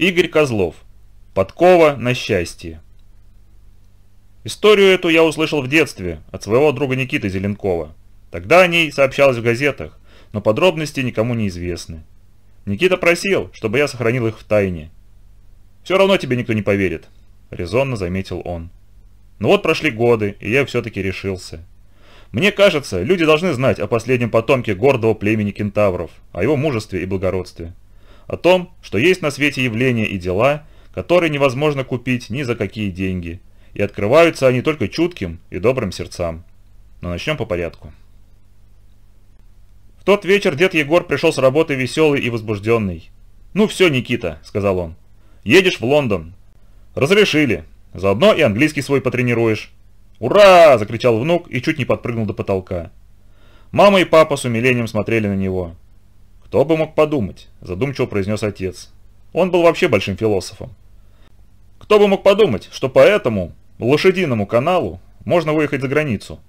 Игорь Козлов. Подкова на счастье. Историю эту я услышал в детстве от своего друга Никиты Зеленкова. Тогда о ней сообщалось в газетах, но подробности никому не известны. Никита просил, чтобы я сохранил их в тайне. «Все равно тебе никто не поверит», – резонно заметил он. Но «Ну вот прошли годы, и я все-таки решился. Мне кажется, люди должны знать о последнем потомке гордого племени кентавров, о его мужестве и благородстве о том, что есть на свете явления и дела, которые невозможно купить ни за какие деньги, и открываются они только чутким и добрым сердцам. Но начнем по порядку. В тот вечер дед Егор пришел с работы веселый и возбужденный. «Ну все, Никита», — сказал он, — «едешь в Лондон». «Разрешили. Заодно и английский свой потренируешь». «Ура!» – закричал внук и чуть не подпрыгнул до потолка. Мама и папа с умилением смотрели на него. «Кто бы мог подумать?» – задумчиво произнес отец. Он был вообще большим философом. «Кто бы мог подумать, что по этому лошадиному каналу можно выехать за границу?»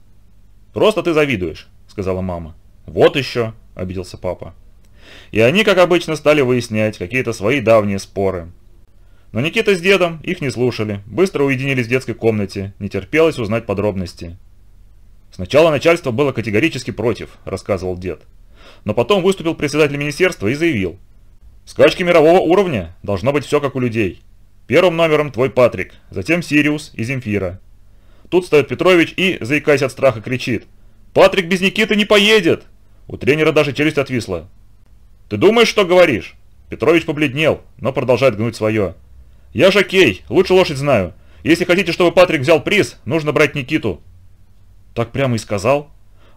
«Просто ты завидуешь», – сказала мама. «Вот еще», – обиделся папа. И они, как обычно, стали выяснять какие-то свои давние споры. Но Никита с дедом их не слушали, быстро уединились в детской комнате, не терпелось узнать подробности. «Сначала начальство было категорически против», – рассказывал дед но потом выступил председатель министерства и заявил. «Скачки мирового уровня должно быть все как у людей. Первым номером твой Патрик, затем Сириус и Земфира». Тут стоит Петрович и, заикаясь от страха, кричит. «Патрик без Никиты не поедет!» У тренера даже челюсть отвисла. «Ты думаешь, что говоришь?» Петрович побледнел, но продолжает гнуть свое. «Я жокей, лучше лошадь знаю. Если хотите, чтобы Патрик взял приз, нужно брать Никиту». «Так прямо и сказал?»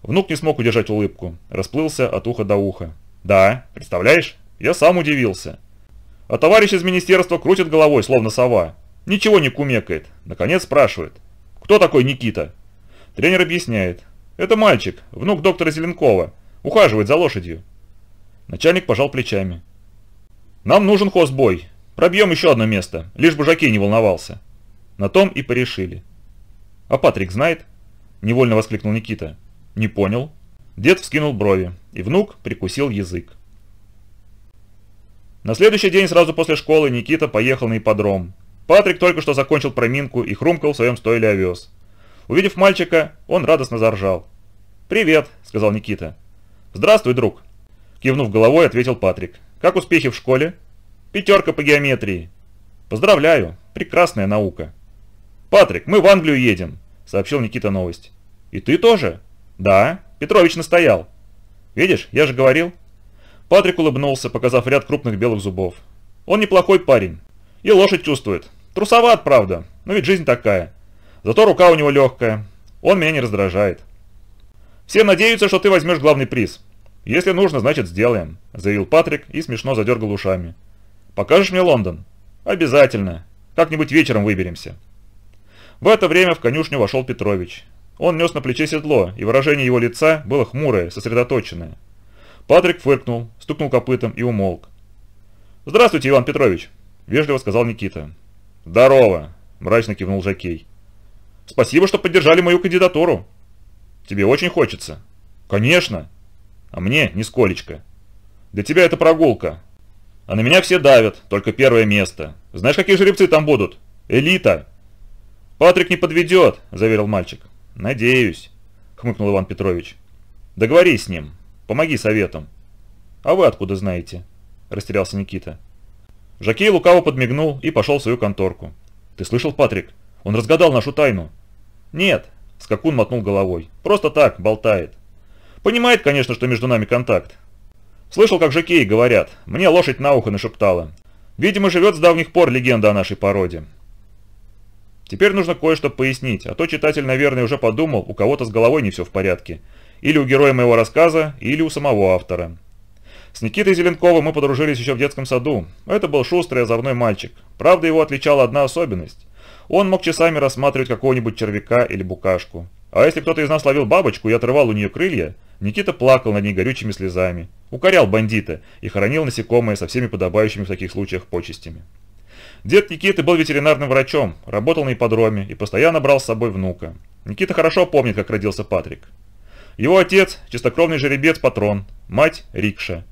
Внук не смог удержать улыбку, расплылся от уха до уха. «Да, представляешь, я сам удивился. А товарищ из министерства крутит головой, словно сова. Ничего не кумекает. Наконец спрашивает. Кто такой Никита? Тренер объясняет. Это мальчик, внук доктора Зеленкова. Ухаживает за лошадью. Начальник пожал плечами. Нам нужен хозбой. Пробьем еще одно место, лишь бы Жакей не волновался. На том и порешили. А Патрик знает? Невольно воскликнул Никита. «Не понял». Дед вскинул брови, и внук прикусил язык. На следующий день сразу после школы Никита поехал на ипподром. Патрик только что закончил проминку и хрумкал в своем стойле овес. Увидев мальчика, он радостно заржал. «Привет», — сказал Никита. «Здравствуй, друг», — кивнув головой, ответил Патрик. «Как успехи в школе?» «Пятерка по геометрии». «Поздравляю, прекрасная наука». «Патрик, мы в Англию едем», — сообщил Никита новость. «И ты тоже?» «Да, Петрович настоял. Видишь, я же говорил». Патрик улыбнулся, показав ряд крупных белых зубов. «Он неплохой парень. И лошадь чувствует. Трусоват, правда, но ведь жизнь такая. Зато рука у него легкая. Он меня не раздражает». «Все надеются, что ты возьмешь главный приз. Если нужно, значит сделаем», – заявил Патрик и смешно задергал ушами. «Покажешь мне Лондон?» «Обязательно. Как-нибудь вечером выберемся». В это время в конюшню вошел Петрович. Он нес на плече седло, и выражение его лица было хмурое, сосредоточенное. Патрик фыркнул, стукнул копытом и умолк. «Здравствуйте, Иван Петрович!» – вежливо сказал Никита. «Здорово!» – мрачно кивнул Жакей. «Спасибо, что поддержали мою кандидатуру!» «Тебе очень хочется?» «Конечно!» «А мне нисколечко!» «Для тебя это прогулка!» «А на меня все давят, только первое место!» «Знаешь, какие жеребцы там будут?» «Элита!» «Патрик не подведет!» – заверил мальчик. «Надеюсь», — хмыкнул Иван Петрович. «Договорись с ним, помоги советом». «А вы откуда знаете?» – растерялся Никита. Жакей лукаво подмигнул и пошел в свою конторку. «Ты слышал, Патрик? Он разгадал нашу тайну». «Нет», – Скакун мотнул головой. «Просто так, болтает». «Понимает, конечно, что между нами контакт». «Слышал, как Жакеи говорят. Мне лошадь на ухо нашептала. Видимо, живет с давних пор легенда о нашей породе. Теперь нужно кое-что пояснить, а то читатель, наверное, уже подумал, у кого-то с головой не все в порядке. Или у героя моего рассказа, или у самого автора. С Никитой Зеленковым мы подружились еще в детском саду. Это был шустрый озорной мальчик. Правда, его отличала одна особенность. Он мог часами рассматривать какого-нибудь червяка или букашку. А если кто-то из нас ловил бабочку и отрывал у нее крылья, Никита плакал над ней горючими слезами, укорял бандита и хоронил насекомое со всеми подобающими в таких случаях почестями. Дед Никиты был ветеринарным врачом, работал на ипподроме и постоянно брал с собой внука. Никита хорошо помнит, как родился Патрик. Его отец – чистокровный жеребец-патрон, мать – рикша.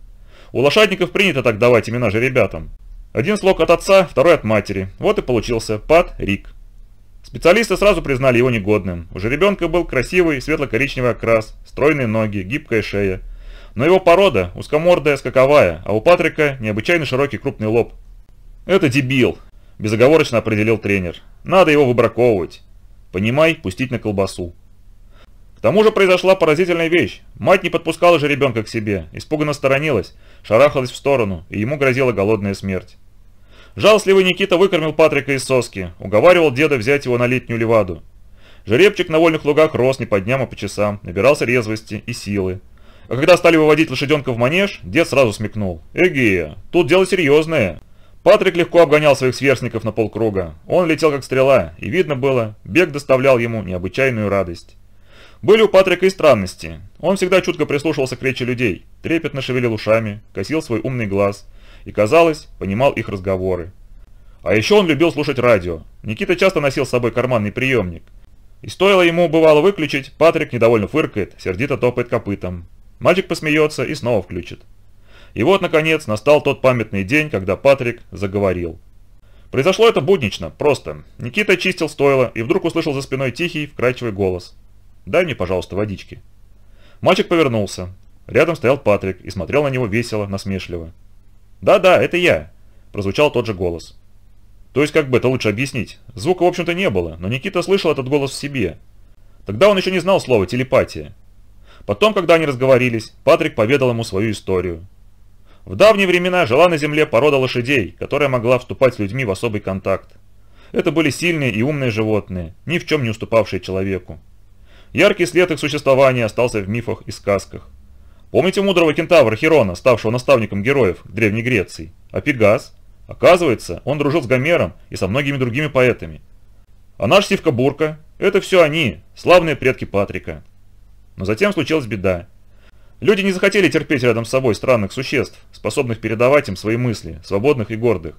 У лошадников принято так давать имена жеребятам. Один слог от отца, второй от матери. Вот и получился Пат-Рик. Специалисты сразу признали его негодным. У жеребенка был красивый светло-коричневый окрас, стройные ноги, гибкая шея. Но его порода – узкомордая, скаковая, а у Патрика – необычайно широкий крупный лоб, «Это дебил», – безоговорочно определил тренер. «Надо его выбраковывать. Понимай, пустить на колбасу». К тому же произошла поразительная вещь. Мать не подпускала же ребенка к себе, испуганно сторонилась, шарахалась в сторону, и ему грозила голодная смерть. Жалостливый Никита выкормил Патрика из соски, уговаривал деда взять его на летнюю леваду. Жеребчик на вольных лугах рос не по дням, а по часам, набирался резвости и силы. А когда стали выводить лошаденка в манеж, дед сразу смекнул. «Эге, тут дело серьезное. Патрик легко обгонял своих сверстников на полкруга. Он летел как стрела, и видно было, бег доставлял ему необычайную радость. Были у Патрика и странности. Он всегда чутко прислушивался к речи людей, трепетно шевелил ушами, косил свой умный глаз и, казалось, понимал их разговоры. А еще он любил слушать радио. Никита часто носил с собой карманный приемник. И стоило ему бывало выключить, Патрик недовольно фыркает, сердито топает копытом. Мальчик посмеется и снова включит. И вот, наконец, настал тот памятный день, когда Патрик заговорил. Произошло это буднично, просто. Никита чистил стойло и вдруг услышал за спиной тихий, вкрадчивый голос. «Дай мне, пожалуйста, водички». Мальчик повернулся. Рядом стоял Патрик и смотрел на него весело, насмешливо. «Да-да, это я», – прозвучал тот же голос. То есть как бы это лучше объяснить? Звука, в общем-то, не было, но Никита слышал этот голос в себе. Тогда он еще не знал слова «телепатия». Потом, когда они разговорились, Патрик поведал ему свою историю. В давние времена жила на земле порода лошадей, которая могла вступать с людьми в особый контакт. Это были сильные и умные животные, ни в чем не уступавшие человеку. Яркий след их существования остался в мифах и сказках. Помните мудрого кентавра Хирона, ставшего наставником героев Древней Греции? А Пегас? Оказывается, он дружил с Гомером и со многими другими поэтами. А наш Сивка Бурка – это все они, славные предки Патрика. Но затем случилась беда. Люди не захотели терпеть рядом с собой странных существ, способных передавать им свои мысли, свободных и гордых.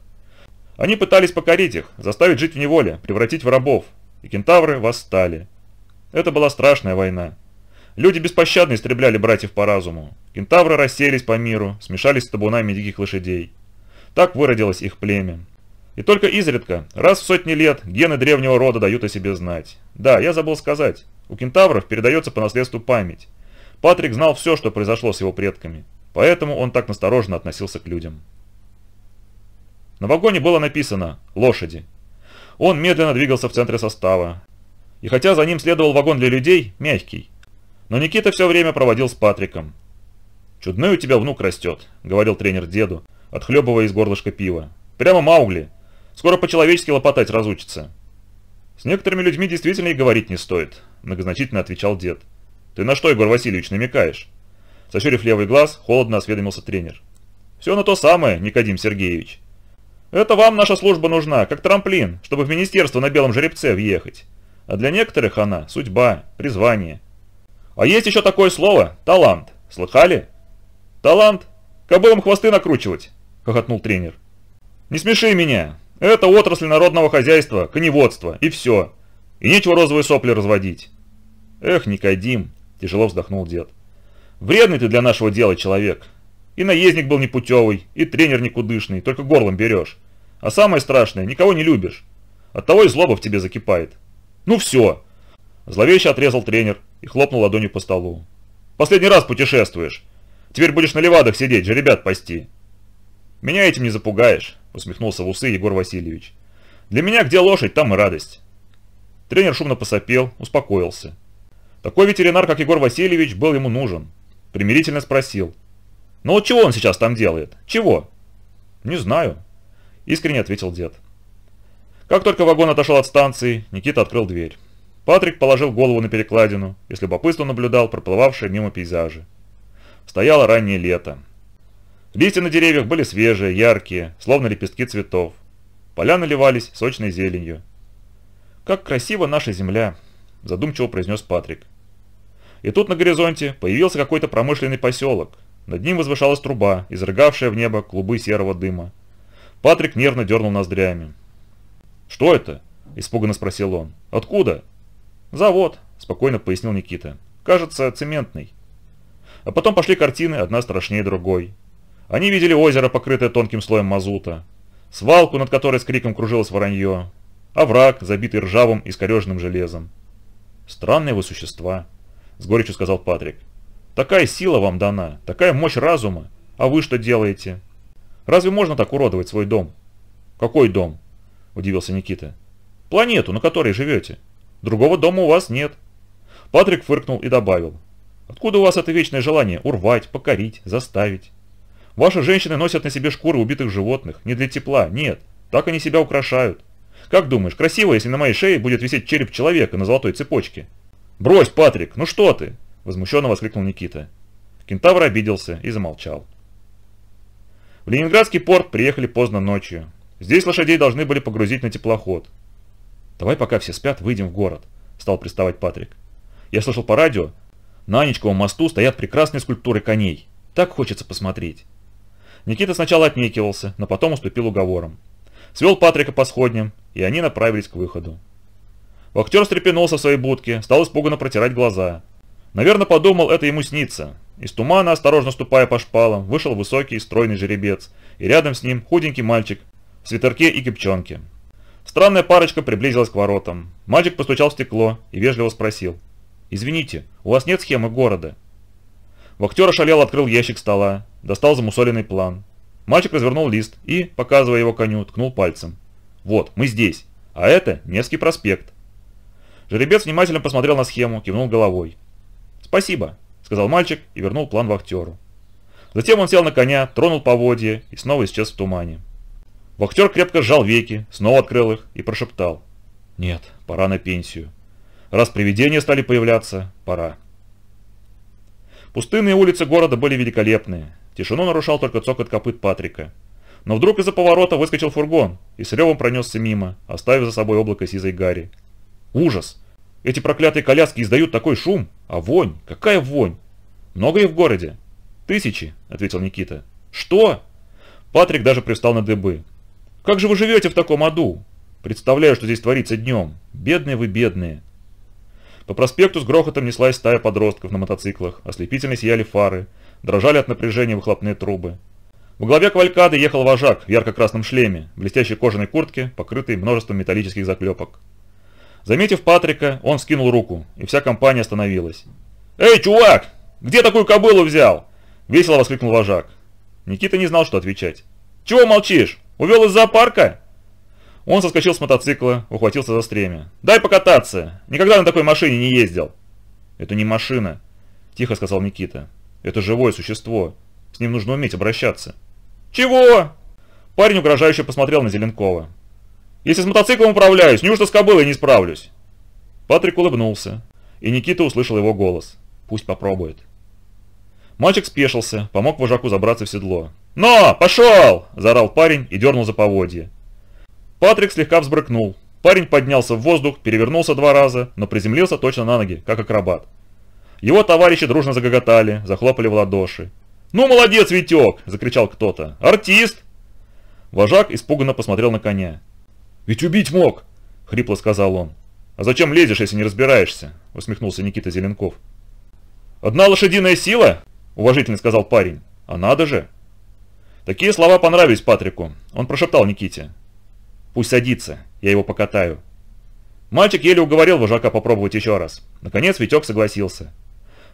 Они пытались покорить их, заставить жить в неволе, превратить в рабов, и кентавры восстали. Это была страшная война. Люди беспощадно истребляли братьев по разуму. Кентавры расселись по миру, смешались с табунами диких лошадей. Так выродилось их племя. И только изредка, раз в сотни лет, гены древнего рода дают о себе знать. Да, я забыл сказать, у кентавров передается по наследству память. Патрик знал все, что произошло с его предками, поэтому он так настороженно относился к людям. На вагоне было написано «Лошади». Он медленно двигался в центре состава. И хотя за ним следовал вагон для людей, мягкий, но Никита все время проводил с Патриком. «Чудной у тебя внук растет», — говорил тренер деду, отхлебывая из горлышка пива. «Прямо Маугли. Скоро по-человечески лопотать разучится». «С некоторыми людьми действительно и говорить не стоит», — многозначительно отвечал дед. «Ты на что, Егор Васильевич, намекаешь?» Сощурив левый глаз, холодно осведомился тренер. «Все на то самое, Никодим Сергеевич. Это вам наша служба нужна, как трамплин, чтобы в министерство на белом жеребце въехать. А для некоторых она – судьба, призвание. А есть еще такое слово – талант. Слыхали?» «Талант? Кобылам хвосты накручивать!» – хохотнул тренер. «Не смеши меня! Это отрасль народного хозяйства, коневодства, и все. И нечего розовые сопли разводить». «Эх, Никодим!» Тяжело вздохнул дед. «Вредный ты для нашего дела человек. И наездник был непутевый, и тренер никудышный, только горлом берешь. А самое страшное, никого не любишь. Оттого и злоба в тебе закипает. Ну все!» Зловеще отрезал тренер и хлопнул ладонью по столу. «Последний раз путешествуешь. Теперь будешь на левадах сидеть, же ребят пасти». «Меня этим не запугаешь», — усмехнулся в усы Егор Васильевич. «Для меня где лошадь, там и радость». Тренер шумно посопел, успокоился. Такой ветеринар, как Егор Васильевич, был ему нужен. Примирительно спросил. «Ну вот чего он сейчас там делает? Чего?» «Не знаю», – искренне ответил дед. Как только вагон отошел от станции, Никита открыл дверь. Патрик положил голову на перекладину и с любопытством наблюдал проплывавшие мимо пейзажи. Стояло раннее лето. Листья на деревьях были свежие, яркие, словно лепестки цветов. Поля наливались сочной зеленью. «Как красива наша земля!» – задумчиво произнес Патрик. И тут на горизонте появился какой-то промышленный поселок. Над ним возвышалась труба, изрыгавшая в небо клубы серого дыма. Патрик нервно дернул ноздрями. «Что это?» – испуганно спросил он. «Откуда?» «Завод», – спокойно пояснил Никита. «Кажется, цементный». А потом пошли картины, одна страшнее другой. Они видели озеро, покрытое тонким слоем мазута, свалку, над которой с криком кружилось воронье, овраг, забитый ржавым и скореженным железом. Странные вы существа с горечью сказал Патрик. «Такая сила вам дана, такая мощь разума, а вы что делаете? Разве можно так уродовать свой дом?» «Какой дом?» – удивился Никита. «Планету, на которой живете. Другого дома у вас нет». Патрик фыркнул и добавил. «Откуда у вас это вечное желание урвать, покорить, заставить? Ваши женщины носят на себе шкуры убитых животных, не для тепла, нет, так они себя украшают. Как думаешь, красиво, если на моей шее будет висеть череп человека на золотой цепочке?» «Брось, Патрик, ну что ты!» – возмущенно воскликнул Никита. Кентавр обиделся и замолчал. В Ленинградский порт приехали поздно ночью. Здесь лошадей должны были погрузить на теплоход. «Давай пока все спят, выйдем в город», – стал приставать Патрик. «Я слышал по радио, на Анечковом мосту стоят прекрасные скульптуры коней. Так хочется посмотреть». Никита сначала отнекивался, но потом уступил уговорам. Свел Патрика по сходням, и они направились к выходу. Вахтер встрепенулся в своей будке, стал испуганно протирать глаза. Наверное, подумал, это ему снится. Из тумана, осторожно ступая по шпалам, вышел высокий и стройный жеребец, и рядом с ним худенький мальчик в свитерке и кипчонке. Странная парочка приблизилась к воротам. Мальчик постучал в стекло и вежливо спросил. «Извините, у вас нет схемы города?» Вахтер ошалел открыл ящик стола, достал замусоленный план. Мальчик развернул лист и, показывая его коню, ткнул пальцем. «Вот, мы здесь, а это Невский проспект». Жеребец внимательно посмотрел на схему, кивнул головой. «Спасибо», — сказал мальчик и вернул план вахтеру. Затем он сел на коня, тронул поводье и снова исчез в тумане. Вахтер крепко сжал веки, снова открыл их и прошептал. «Нет, пора на пенсию. Раз привидения стали появляться, пора». Пустынные улицы города были великолепные. Тишину нарушал только цокот копыт Патрика. Но вдруг из-за поворота выскочил фургон и с ревом пронесся мимо, оставив за собой облако сизой гари. Ужас! Эти проклятые коляски издают такой шум. А вонь? Какая вонь? Много их в городе? Тысячи, ответил Никита. Что? Патрик даже пристал на дыбы. Как же вы живете в таком аду? Представляю, что здесь творится днем. Бедные вы, бедные. По проспекту с грохотом неслась стая подростков на мотоциклах, ослепительно сияли фары, дрожали от напряжения выхлопные трубы. В главе квалькады ехал вожак в ярко-красном шлеме, блестящей кожаной куртке, покрытой множеством металлических заклепок. Заметив Патрика, он скинул руку, и вся компания остановилась. «Эй, чувак! Где такую кобылу взял?» – весело воскликнул вожак. Никита не знал, что отвечать. «Чего молчишь? Увел из зоопарка?» Он соскочил с мотоцикла, ухватился за стремя. «Дай покататься! Никогда на такой машине не ездил!» «Это не машина», – тихо сказал Никита. «Это живое существо. С ним нужно уметь обращаться». «Чего?» Парень угрожающе посмотрел на Зеленкова. Если с мотоциклом управляюсь, неужто с кобылой не справлюсь?» Патрик улыбнулся, и Никита услышал его голос. «Пусть попробует». Мальчик спешился, помог вожаку забраться в седло. «Но! Пошел!» – заорал парень и дернул за поводье. Патрик слегка взбрыкнул. Парень поднялся в воздух, перевернулся два раза, но приземлился точно на ноги, как акробат. Его товарищи дружно загоготали, захлопали в ладоши. «Ну, молодец, Витек!» – закричал кто-то. «Артист!» Вожак испуганно посмотрел на коня. «Ведь убить мог!» – хрипло сказал он. «А зачем лезешь, если не разбираешься?» – усмехнулся Никита Зеленков. «Одна лошадиная сила?» – уважительно сказал парень. «А надо же!» Такие слова понравились Патрику. Он прошептал Никите. «Пусть садится, я его покатаю». Мальчик еле уговорил вожака попробовать еще раз. Наконец Витек согласился.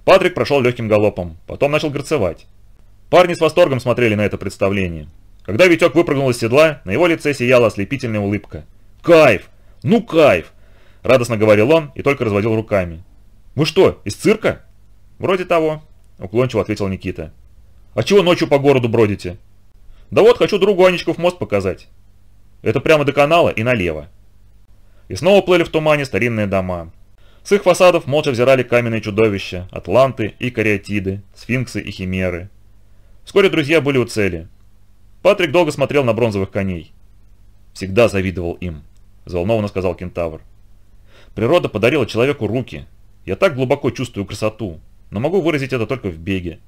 Патрик прошел легким галопом, потом начал горцевать. Парни с восторгом смотрели на это представление. Когда Витек выпрыгнул из седла, на его лице сияла ослепительная улыбка. «Кайф! Ну кайф!» – радостно говорил он и только разводил руками. «Вы что, из цирка?» «Вроде того», – уклончиво ответил Никита. «А чего ночью по городу бродите?» «Да вот, хочу другу Анечков мост показать». «Это прямо до канала и налево». И снова плыли в тумане старинные дома. С их фасадов молча взирали каменные чудовища, атланты и кариатиды, сфинксы и химеры. Вскоре друзья были у цели – Патрик долго смотрел на бронзовых коней. «Всегда завидовал им», – взволнованно сказал кентавр. «Природа подарила человеку руки. Я так глубоко чувствую красоту, но могу выразить это только в беге».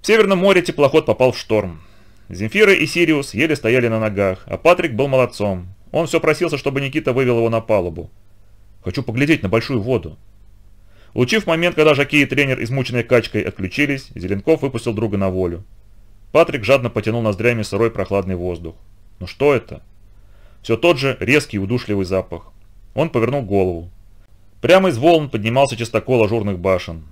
В Северном море теплоход попал в шторм. Земфира и Сириус еле стояли на ногах, а Патрик был молодцом. Он все просился, чтобы Никита вывел его на палубу. «Хочу поглядеть на большую воду», Лучив момент, когда Жаки и тренер, измученные качкой, отключились, Зеленков выпустил друга на волю. Патрик жадно потянул ноздрями сырой прохладный воздух. Но «Ну что это? Все тот же резкий удушливый запах. Он повернул голову. Прямо из волн поднимался частокол ажурных башен.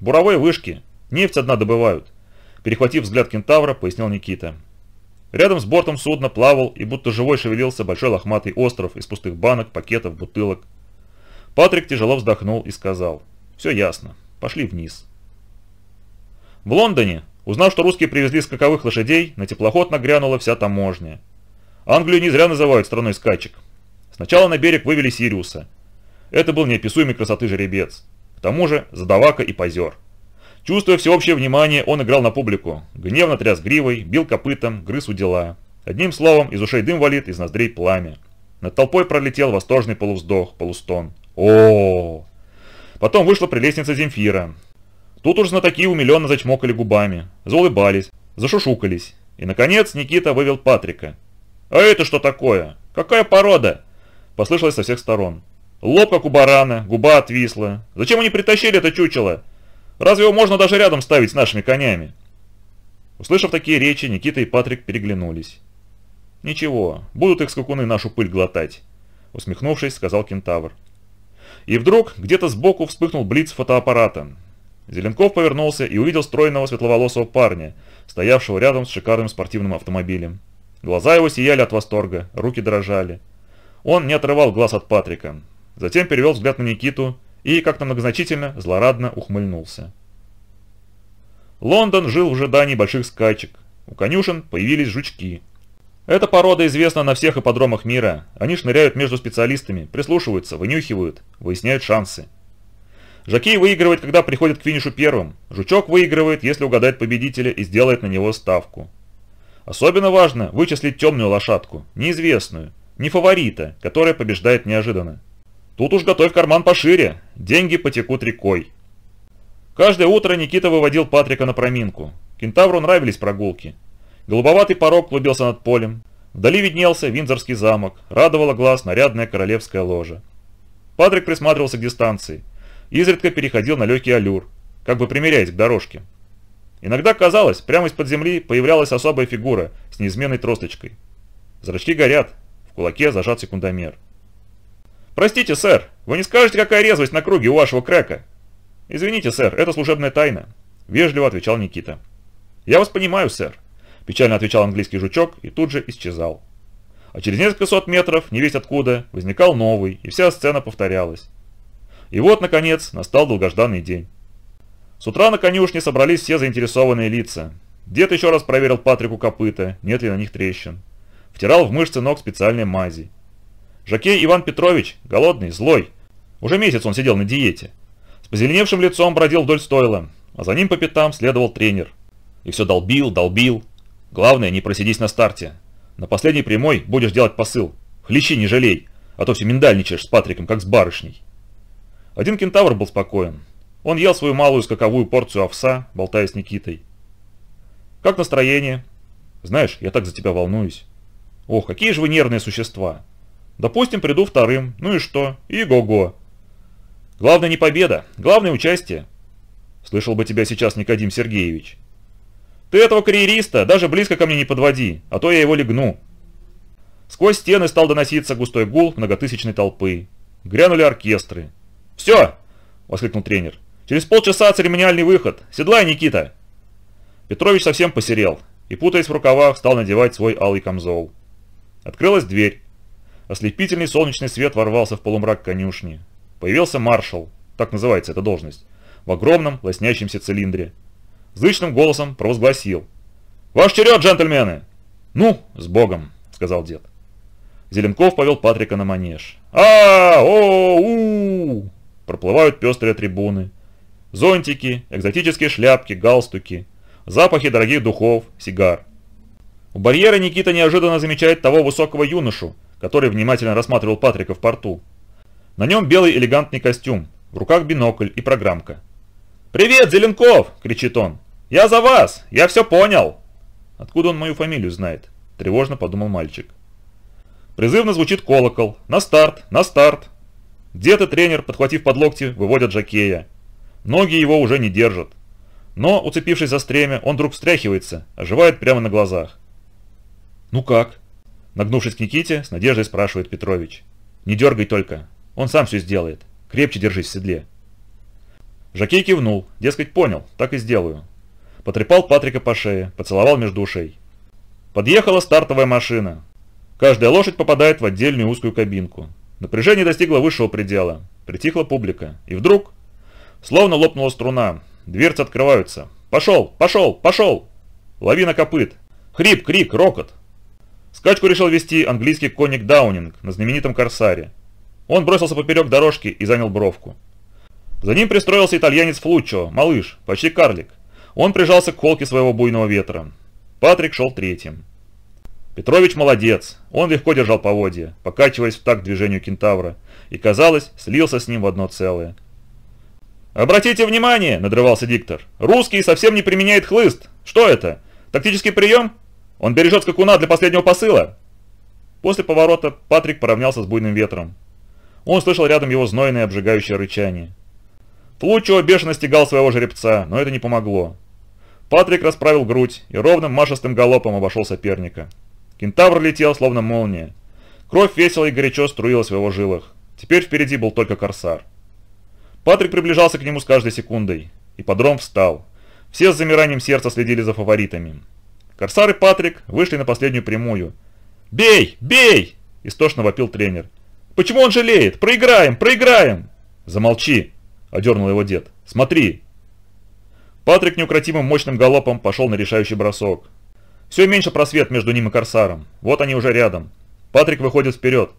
«Буровые вышки. Нефть одна добывают», – перехватив взгляд кентавра, пояснил Никита. Рядом с бортом судна плавал и будто живой шевелился большой лохматый остров из пустых банок, пакетов, бутылок. Патрик тяжело вздохнул и сказал. «Все ясно. Пошли вниз». В Лондоне Узнав, что русские привезли скаковых лошадей, на теплоход нагрянула вся таможня. Англию не зря называют страной скачек. Сначала на берег вывели Сириуса. Это был неописуемый красоты жеребец. К тому же задавака и позер. Чувствуя всеобщее внимание, он играл на публику. Гневно тряс гривой, бил копытом, грыз у дела. Одним словом, из ушей дым валит, из ноздрей пламя. Над толпой пролетел восторженный полувздох, полустон. о, -о, -о Потом вышла прелестница Земфира, Тут уж знатоки умиленно зачмокали губами, заулыбались, зашушукались. И, наконец, Никита вывел Патрика. «А это что такое? Какая порода?» Послышалось со всех сторон. Лоб как у барана, губа отвисла. Зачем они притащили это чучело? Разве его можно даже рядом ставить с нашими конями? Услышав такие речи, Никита и Патрик переглянулись. «Ничего, будут их скакуны нашу пыль глотать», — усмехнувшись, сказал кентавр. И вдруг где-то сбоку вспыхнул блиц фотоаппарата. Зеленков повернулся и увидел стройного светловолосого парня, стоявшего рядом с шикарным спортивным автомобилем. Глаза его сияли от восторга, руки дрожали. Он не отрывал глаз от Патрика. Затем перевел взгляд на Никиту и как-то многозначительно, злорадно ухмыльнулся. Лондон жил в ожидании больших скачек. У конюшен появились жучки. Эта порода известна на всех ипподромах мира. Они шныряют между специалистами, прислушиваются, вынюхивают, выясняют шансы. Жакей выигрывает, когда приходит к финишу первым. Жучок выигрывает, если угадает победителя и сделает на него ставку. Особенно важно вычислить темную лошадку, неизвестную, не фаворита, которая побеждает неожиданно. Тут уж готовь карман пошире, деньги потекут рекой. Каждое утро Никита выводил Патрика на проминку. Кентавру нравились прогулки. Голубоватый порог клубился над полем. Вдали виднелся Винзорский замок, Радовало глаз нарядная королевская ложа. Патрик присматривался к дистанции изредка переходил на легкий аллюр, как бы примеряясь к дорожке. Иногда казалось, прямо из-под земли появлялась особая фигура с неизменной тросточкой. Зрачки горят, в кулаке зажат секундомер. «Простите, сэр, вы не скажете, какая резвость на круге у вашего крека?» «Извините, сэр, это служебная тайна», – вежливо отвечал Никита. «Я вас понимаю, сэр», – печально отвечал английский жучок и тут же исчезал. А через несколько сот метров, не весь откуда, возникал новый, и вся сцена повторялась. И вот, наконец, настал долгожданный день. С утра на конюшне собрались все заинтересованные лица. Дед еще раз проверил Патрику копыта, нет ли на них трещин. Втирал в мышцы ног специальной мази. Жакей Иван Петрович, голодный, злой. Уже месяц он сидел на диете. С позеленевшим лицом бродил вдоль стойла, а за ним по пятам следовал тренер. И все долбил, долбил. Главное, не просидись на старте. На последней прямой будешь делать посыл. Хлещи, не жалей, а то все миндальничаешь с Патриком, как с барышней. Один кентавр был спокоен. Он ел свою малую скаковую порцию овса, болтая с Никитой. «Как настроение?» «Знаешь, я так за тебя волнуюсь». «Ох, какие же вы нервные существа!» «Допустим, приду вторым, ну и что? И го-го!» «Главное не победа, главное участие!» «Слышал бы тебя сейчас, Никодим Сергеевич!» «Ты этого карьериста даже близко ко мне не подводи, а то я его легну!» Сквозь стены стал доноситься густой гул многотысячной толпы. Грянули оркестры, «Все!» – воскликнул тренер. «Через полчаса церемониальный выход! Седлай, Никита!» Петрович совсем посерел и, путаясь в рукавах, стал надевать свой алый камзол. Открылась дверь. Ослепительный солнечный свет ворвался в полумрак конюшни. Появился маршал, так называется эта должность, в огромном лоснящемся цилиндре. Зычным голосом провозгласил. «Ваш черед, джентльмены!» «Ну, с Богом!» – сказал дед. Зеленков повел Патрика на манеж. а о у проплывают пестрые трибуны. Зонтики, экзотические шляпки, галстуки, запахи дорогих духов, сигар. У барьера Никита неожиданно замечает того высокого юношу, который внимательно рассматривал Патрика в порту. На нем белый элегантный костюм, в руках бинокль и программка. «Привет, Зеленков!» – кричит он. «Я за вас! Я все понял!» «Откуда он мою фамилию знает?» – тревожно подумал мальчик. Призывно звучит колокол. «На старт! На старт!» Где-то тренер, подхватив под локти, выводит Жакея. Ноги его уже не держат. Но, уцепившись за стремя, он вдруг встряхивается, оживает прямо на глазах. «Ну как?» Нагнувшись к Никите, с надеждой спрашивает Петрович. «Не дергай только, он сам все сделает. Крепче держись в седле». Жакей кивнул, дескать, понял, так и сделаю. Потрепал Патрика по шее, поцеловал между ушей. Подъехала стартовая машина. Каждая лошадь попадает в отдельную узкую кабинку. Напряжение достигло высшего предела. Притихла публика. И вдруг... Словно лопнула струна. Дверцы открываются. «Пошел! Пошел! Пошел!» Лавина копыт. Хрип, крик, рокот. Скачку решил вести английский конник Даунинг на знаменитом Корсаре. Он бросился поперек дорожки и занял бровку. За ним пристроился итальянец Флуччо, малыш, почти карлик. Он прижался к холке своего буйного ветра. Патрик шел третьим. Петрович молодец, он легко держал поводья, покачиваясь в такт движению кентавра, и, казалось, слился с ним в одно целое. «Обратите внимание!» – надрывался диктор. «Русский совсем не применяет хлыст! Что это? Тактический прием? Он бережет скакуна для последнего посыла!» После поворота Патрик поравнялся с буйным ветром. Он слышал рядом его знойное обжигающее рычание. Плучо бешено стегал своего жеребца, но это не помогло. Патрик расправил грудь и ровным машистым галопом обошел соперника. Кентавр летел, словно молния. Кровь весело и горячо струилась в его жилах. Теперь впереди был только Корсар. Патрик приближался к нему с каждой секундой. и Ипподром встал. Все с замиранием сердца следили за фаворитами. Корсар и Патрик вышли на последнюю прямую. «Бей! Бей!» – истошно вопил тренер. «Почему он жалеет? Проиграем! Проиграем!» «Замолчи!» – одернул его дед. «Смотри!» Патрик неукротимым мощным галопом пошел на решающий бросок. Все меньше просвет между ним и Корсаром. Вот они уже рядом. Патрик выходит вперед.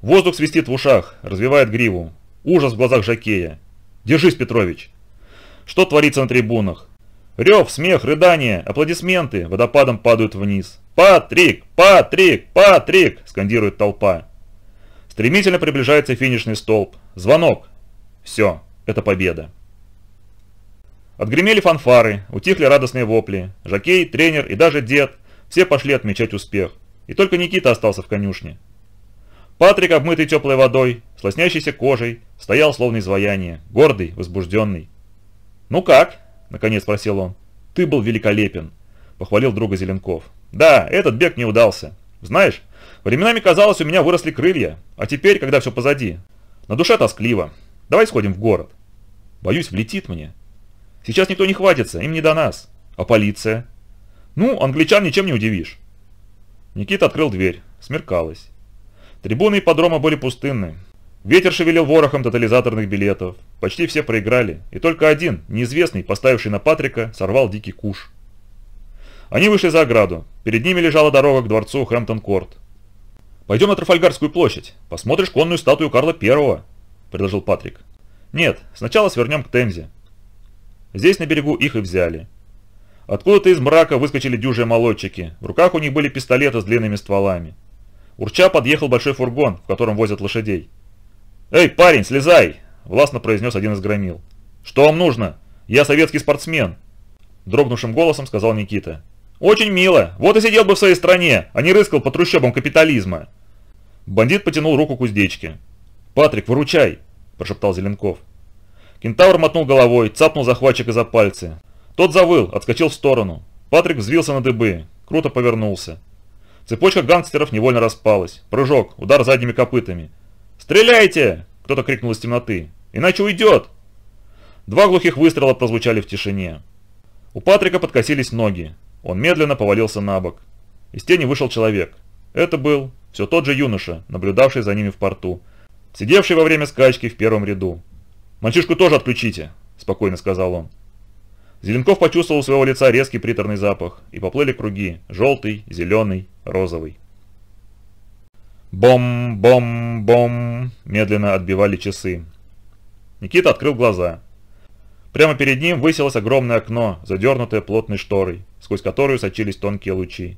Воздух свистит в ушах, развивает гриву. Ужас в глазах Жакея. Держись, Петрович. Что творится на трибунах? Рев, смех, рыдание, аплодисменты водопадом падают вниз. «Патрик! Патрик! Патрик!» – скандирует толпа. Стремительно приближается финишный столб. Звонок. Все, это победа. Отгремели фанфары, утихли радостные вопли. Жакей, тренер и даже дед все пошли отмечать успех. И только Никита остался в конюшне. Патрик, обмытый теплой водой, с лоснящейся кожей, стоял словно изваяние, гордый, возбужденный. «Ну как?» – наконец спросил он. «Ты был великолепен», – похвалил друга Зеленков. «Да, этот бег не удался. Знаешь, временами казалось, у меня выросли крылья, а теперь, когда все позади, на душе тоскливо. Давай сходим в город». «Боюсь, влетит мне», Сейчас никто не хватится, им не до нас. А полиция? Ну, англичан ничем не удивишь. Никита открыл дверь. Смеркалось. Трибуны и подрома были пустынны. Ветер шевелил ворохом тотализаторных билетов. Почти все проиграли, и только один, неизвестный, поставивший на Патрика, сорвал дикий куш. Они вышли за ограду. Перед ними лежала дорога к дворцу Хэмптон-Корт. «Пойдем на Трафальгарскую площадь. Посмотришь конную статую Карла Первого», – предложил Патрик. «Нет, сначала свернем к Темзе. Здесь на берегу их и взяли. Откуда-то из мрака выскочили дюжие молодчики. В руках у них были пистолеты с длинными стволами. Урча подъехал большой фургон, в котором возят лошадей. «Эй, парень, слезай!» – властно произнес один из громил. «Что вам нужно? Я советский спортсмен!» Дрогнувшим голосом сказал Никита. «Очень мило! Вот и сидел бы в своей стране, а не рыскал по трущобам капитализма!» Бандит потянул руку к уздечке. «Патрик, выручай!» – прошептал Зеленков. Кентавр мотнул головой, цапнул захватчика за пальцы. Тот завыл, отскочил в сторону. Патрик взвился на дыбы, круто повернулся. Цепочка гангстеров невольно распалась. Прыжок, удар задними копытами. «Стреляйте!» – кто-то крикнул из темноты. «Иначе уйдет!» Два глухих выстрела прозвучали в тишине. У Патрика подкосились ноги. Он медленно повалился на бок. Из тени вышел человек. Это был все тот же юноша, наблюдавший за ними в порту, сидевший во время скачки в первом ряду. «Мальчишку тоже отключите», – спокойно сказал он. Зеленков почувствовал у своего лица резкий приторный запах, и поплыли круги – желтый, зеленый, розовый. Бом-бом-бом, медленно отбивали часы. Никита открыл глаза. Прямо перед ним высилось огромное окно, задернутое плотной шторой, сквозь которую сочились тонкие лучи.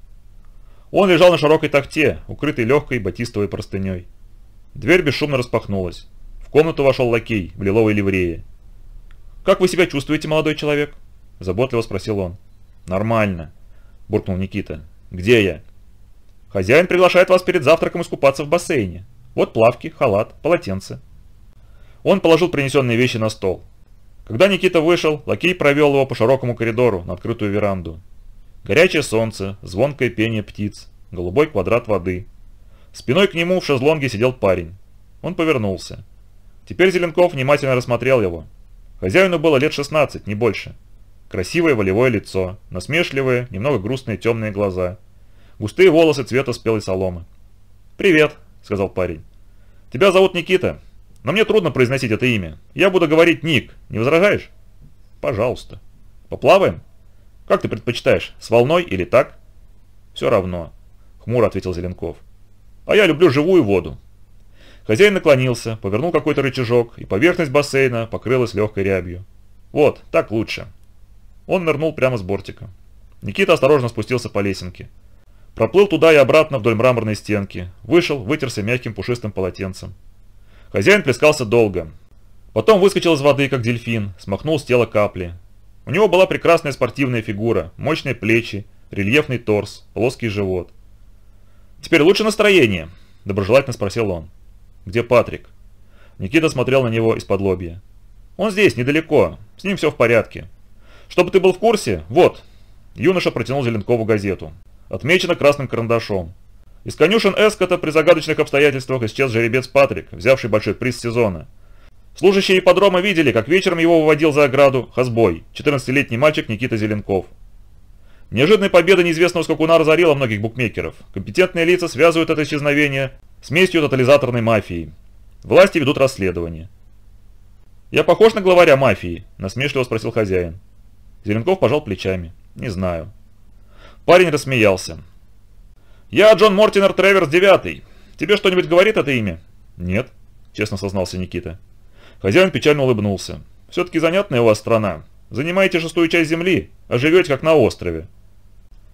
Он лежал на широкой тахте, укрытой легкой батистовой простыней. Дверь бесшумно распахнулась комнату вошел лакей в лиловой ливрее. «Как вы себя чувствуете, молодой человек?» – заботливо спросил он. «Нормально», – буркнул Никита. «Где я?» «Хозяин приглашает вас перед завтраком искупаться в бассейне. Вот плавки, халат, полотенце». Он положил принесенные вещи на стол. Когда Никита вышел, лакей провел его по широкому коридору на открытую веранду. Горячее солнце, звонкое пение птиц, голубой квадрат воды. Спиной к нему в шезлонге сидел парень. Он повернулся. Теперь Зеленков внимательно рассмотрел его. Хозяину было лет 16, не больше. Красивое волевое лицо, насмешливые, немного грустные темные глаза. Густые волосы цвета спелой соломы. «Привет», — сказал парень. «Тебя зовут Никита, но мне трудно произносить это имя. Я буду говорить Ник, не возражаешь?» «Пожалуйста». «Поплаваем?» «Как ты предпочитаешь, с волной или так?» «Все равно», — хмуро ответил Зеленков. «А я люблю живую воду, Хозяин наклонился, повернул какой-то рычажок, и поверхность бассейна покрылась легкой рябью. «Вот, так лучше». Он нырнул прямо с бортика. Никита осторожно спустился по лесенке. Проплыл туда и обратно вдоль мраморной стенки. Вышел, вытерся мягким пушистым полотенцем. Хозяин плескался долго. Потом выскочил из воды, как дельфин, смахнул с тела капли. У него была прекрасная спортивная фигура, мощные плечи, рельефный торс, плоский живот. «Теперь лучше настроение?» – доброжелательно спросил он. «Где Патрик?» Никита смотрел на него из-под лобья. «Он здесь, недалеко. С ним все в порядке. Чтобы ты был в курсе, вот». Юноша протянул Зеленкову газету. Отмечено красным карандашом. Из конюшен Эскота при загадочных обстоятельствах исчез жеребец Патрик, взявший большой приз сезона. Служащие ипподрома видели, как вечером его выводил за ограду Хазбой, 14-летний мальчик Никита Зеленков. Неожиданная победа неизвестного скакуна разорила многих букмекеров. Компетентные лица связывают это исчезновение смесью тотализаторной мафии. Власти ведут расследование. «Я похож на главаря мафии?» – насмешливо спросил хозяин. Зеленков пожал плечами. «Не знаю». Парень рассмеялся. «Я Джон Мортинер Треверс Девятый. Тебе что-нибудь говорит это имя?» «Нет», – честно сознался Никита. Хозяин печально улыбнулся. «Все-таки занятная у вас страна. Занимаете шестую часть земли, а живете как на острове».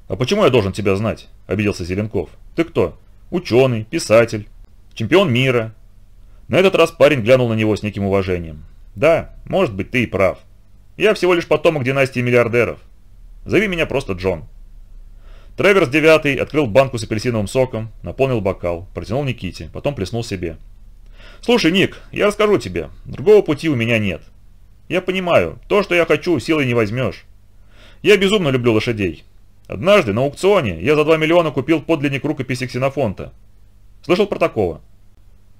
«А почему я должен тебя знать?» – обиделся Зеленков. «Ты кто?» Ученый, писатель, чемпион мира. На этот раз парень глянул на него с неким уважением. Да, может быть, ты и прав. Я всего лишь потомок династии миллиардеров. Зови меня просто Джон. Треверс девятый открыл банку с апельсиновым соком, наполнил бокал, протянул Никите, потом плеснул себе. «Слушай, Ник, я расскажу тебе. Другого пути у меня нет. Я понимаю, то, что я хочу, силой не возьмешь. Я безумно люблю лошадей. Однажды на аукционе я за 2 миллиона купил подлинник рукописи Ксенофонта. Слышал про такого?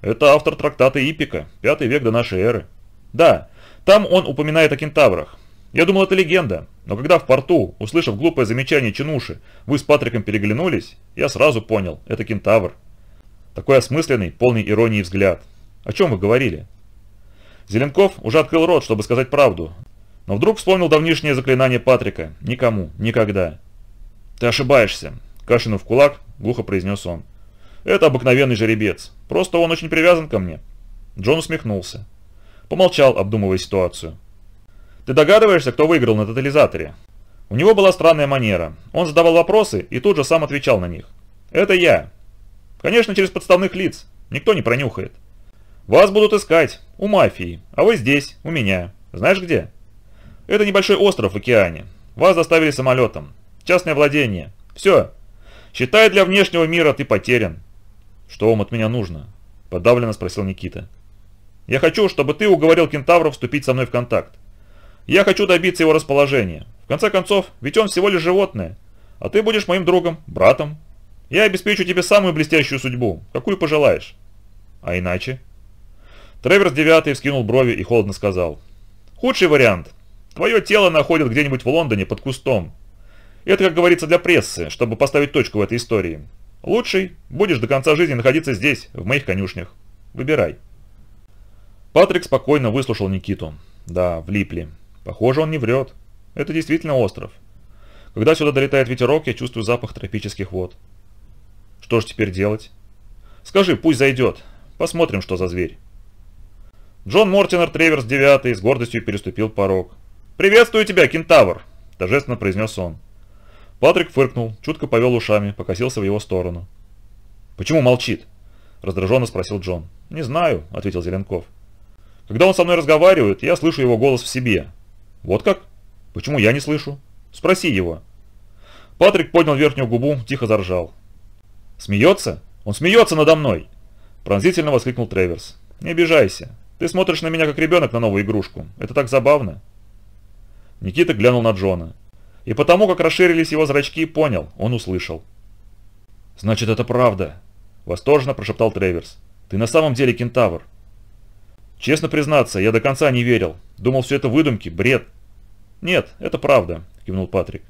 Это автор трактата Ипика, 5 век до нашей эры. Да, там он упоминает о кентаврах. Я думал, это легенда, но когда в порту, услышав глупое замечание Чинуши, вы с Патриком переглянулись, я сразу понял, это кентавр. Такой осмысленный, полный иронии взгляд. О чем вы говорили? Зеленков уже открыл рот, чтобы сказать правду, но вдруг вспомнил давнишнее заклинание Патрика «Никому, никогда». «Ты ошибаешься», – кашину в кулак, глухо произнес он. «Это обыкновенный жеребец. Просто он очень привязан ко мне». Джон усмехнулся. Помолчал, обдумывая ситуацию. «Ты догадываешься, кто выиграл на тотализаторе?» У него была странная манера. Он задавал вопросы и тут же сам отвечал на них. «Это я». «Конечно, через подставных лиц. Никто не пронюхает». «Вас будут искать. У мафии. А вы здесь, у меня. Знаешь где?» «Это небольшой остров в океане. Вас доставили самолетом частное владение. Все. Считай, для внешнего мира ты потерян. Что вам от меня нужно? Подавленно спросил Никита. Я хочу, чтобы ты уговорил кентавра вступить со мной в контакт. Я хочу добиться его расположения. В конце концов, ведь он всего лишь животное. А ты будешь моим другом, братом. Я обеспечу тебе самую блестящую судьбу, какую пожелаешь. А иначе? Треверс Девятый вскинул брови и холодно сказал. Худший вариант. Твое тело находят где-нибудь в Лондоне под кустом, это, как говорится, для прессы, чтобы поставить точку в этой истории. Лучший будешь до конца жизни находиться здесь, в моих конюшнях. Выбирай. Патрик спокойно выслушал Никиту. Да, влипли. Похоже, он не врет. Это действительно остров. Когда сюда долетает ветерок, я чувствую запах тропических вод. Что ж теперь делать? Скажи, пусть зайдет. Посмотрим, что за зверь. Джон Мортинер Треверс девятый с гордостью переступил порог. «Приветствую тебя, кентавр!» – торжественно произнес он. Патрик фыркнул, чутко повел ушами, покосился в его сторону. «Почему молчит?» – раздраженно спросил Джон. «Не знаю», – ответил Зеленков. «Когда он со мной разговаривает, я слышу его голос в себе». «Вот как? Почему я не слышу?» «Спроси его». Патрик поднял верхнюю губу, тихо заржал. «Смеется? Он смеется надо мной!» Пронзительно воскликнул Треверс. «Не обижайся. Ты смотришь на меня как ребенок на новую игрушку. Это так забавно». Никита глянул на Джона. И потому, как расширились его зрачки, понял, он услышал. «Значит, это правда!» – восторженно прошептал Треверс. «Ты на самом деле кентавр!» «Честно признаться, я до конца не верил. Думал, все это выдумки, бред!» «Нет, это правда!» – кивнул Патрик.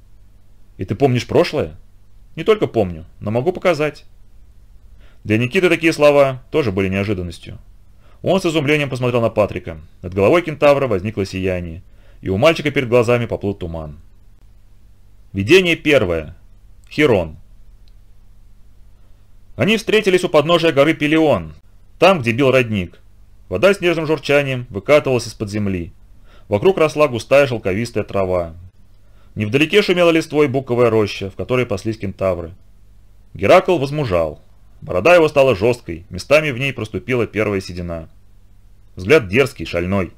«И ты помнишь прошлое?» «Не только помню, но могу показать!» Для Никиты такие слова тоже были неожиданностью. Он с изумлением посмотрел на Патрика. Над головой кентавра возникло сияние, и у мальчика перед глазами поплыл туман. Видение первое. Хирон. Они встретились у подножия горы Пелион, там, где бил родник. Вода с нежным журчанием выкатывалась из-под земли. Вокруг росла густая шелковистая трава. Невдалеке шумела листвой буковая роща, в которой паслись кентавры. Геракл возмужал. Борода его стала жесткой, местами в ней проступила первая седина. Взгляд дерзкий, шальной.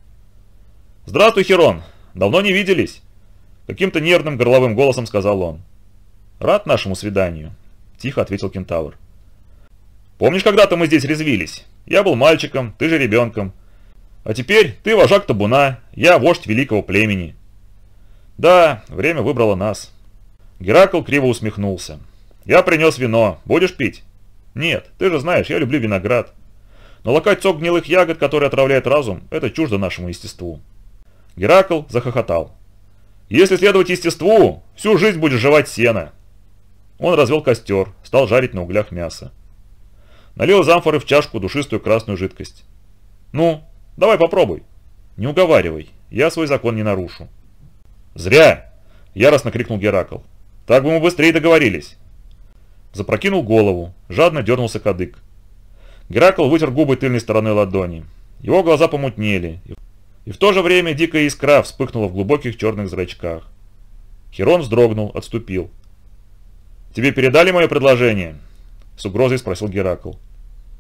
«Здравствуй, Хирон. Давно не виделись!» Каким-то нервным горловым голосом сказал он. «Рад нашему свиданию», – тихо ответил кентавр. «Помнишь, когда-то мы здесь резвились? Я был мальчиком, ты же ребенком. А теперь ты вожак табуна, я вождь великого племени». «Да, время выбрало нас». Геракл криво усмехнулся. «Я принес вино. Будешь пить?» «Нет, ты же знаешь, я люблю виноград. Но лакать сок гнилых ягод, который отравляет разум, это чуждо нашему естеству». Геракл захохотал. Если следовать естеству, всю жизнь будешь жевать сено. Он развел костер, стал жарить на углях мясо. Налил из амфоры в чашку душистую красную жидкость. «Ну, давай попробуй. Не уговаривай, я свой закон не нарушу». «Зря!» – яростно крикнул Геракл. «Так бы мы быстрее договорились». Запрокинул голову, жадно дернулся кадык. Геракл вытер губы тыльной стороной ладони. Его глаза помутнели, и и в то же время дикая искра вспыхнула в глубоких черных зрачках. Херон вздрогнул, отступил. «Тебе передали мое предложение?» С угрозой спросил Геракл.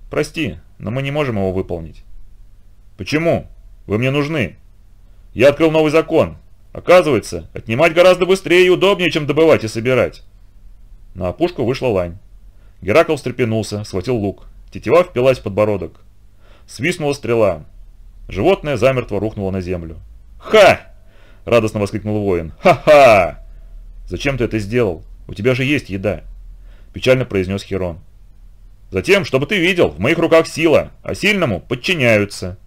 «Прости, но мы не можем его выполнить». «Почему? Вы мне нужны. Я открыл новый закон. Оказывается, отнимать гораздо быстрее и удобнее, чем добывать и собирать». На опушку вышла лань. Геракл встрепенулся, схватил лук. Тетива впилась в подбородок. Свистнула стрела. Животное замертво рухнуло на землю. «Ха!» – радостно воскликнул воин. «Ха-ха!» «Зачем ты это сделал? У тебя же есть еда!» – печально произнес Херон. «Затем, чтобы ты видел, в моих руках сила, а сильному подчиняются!»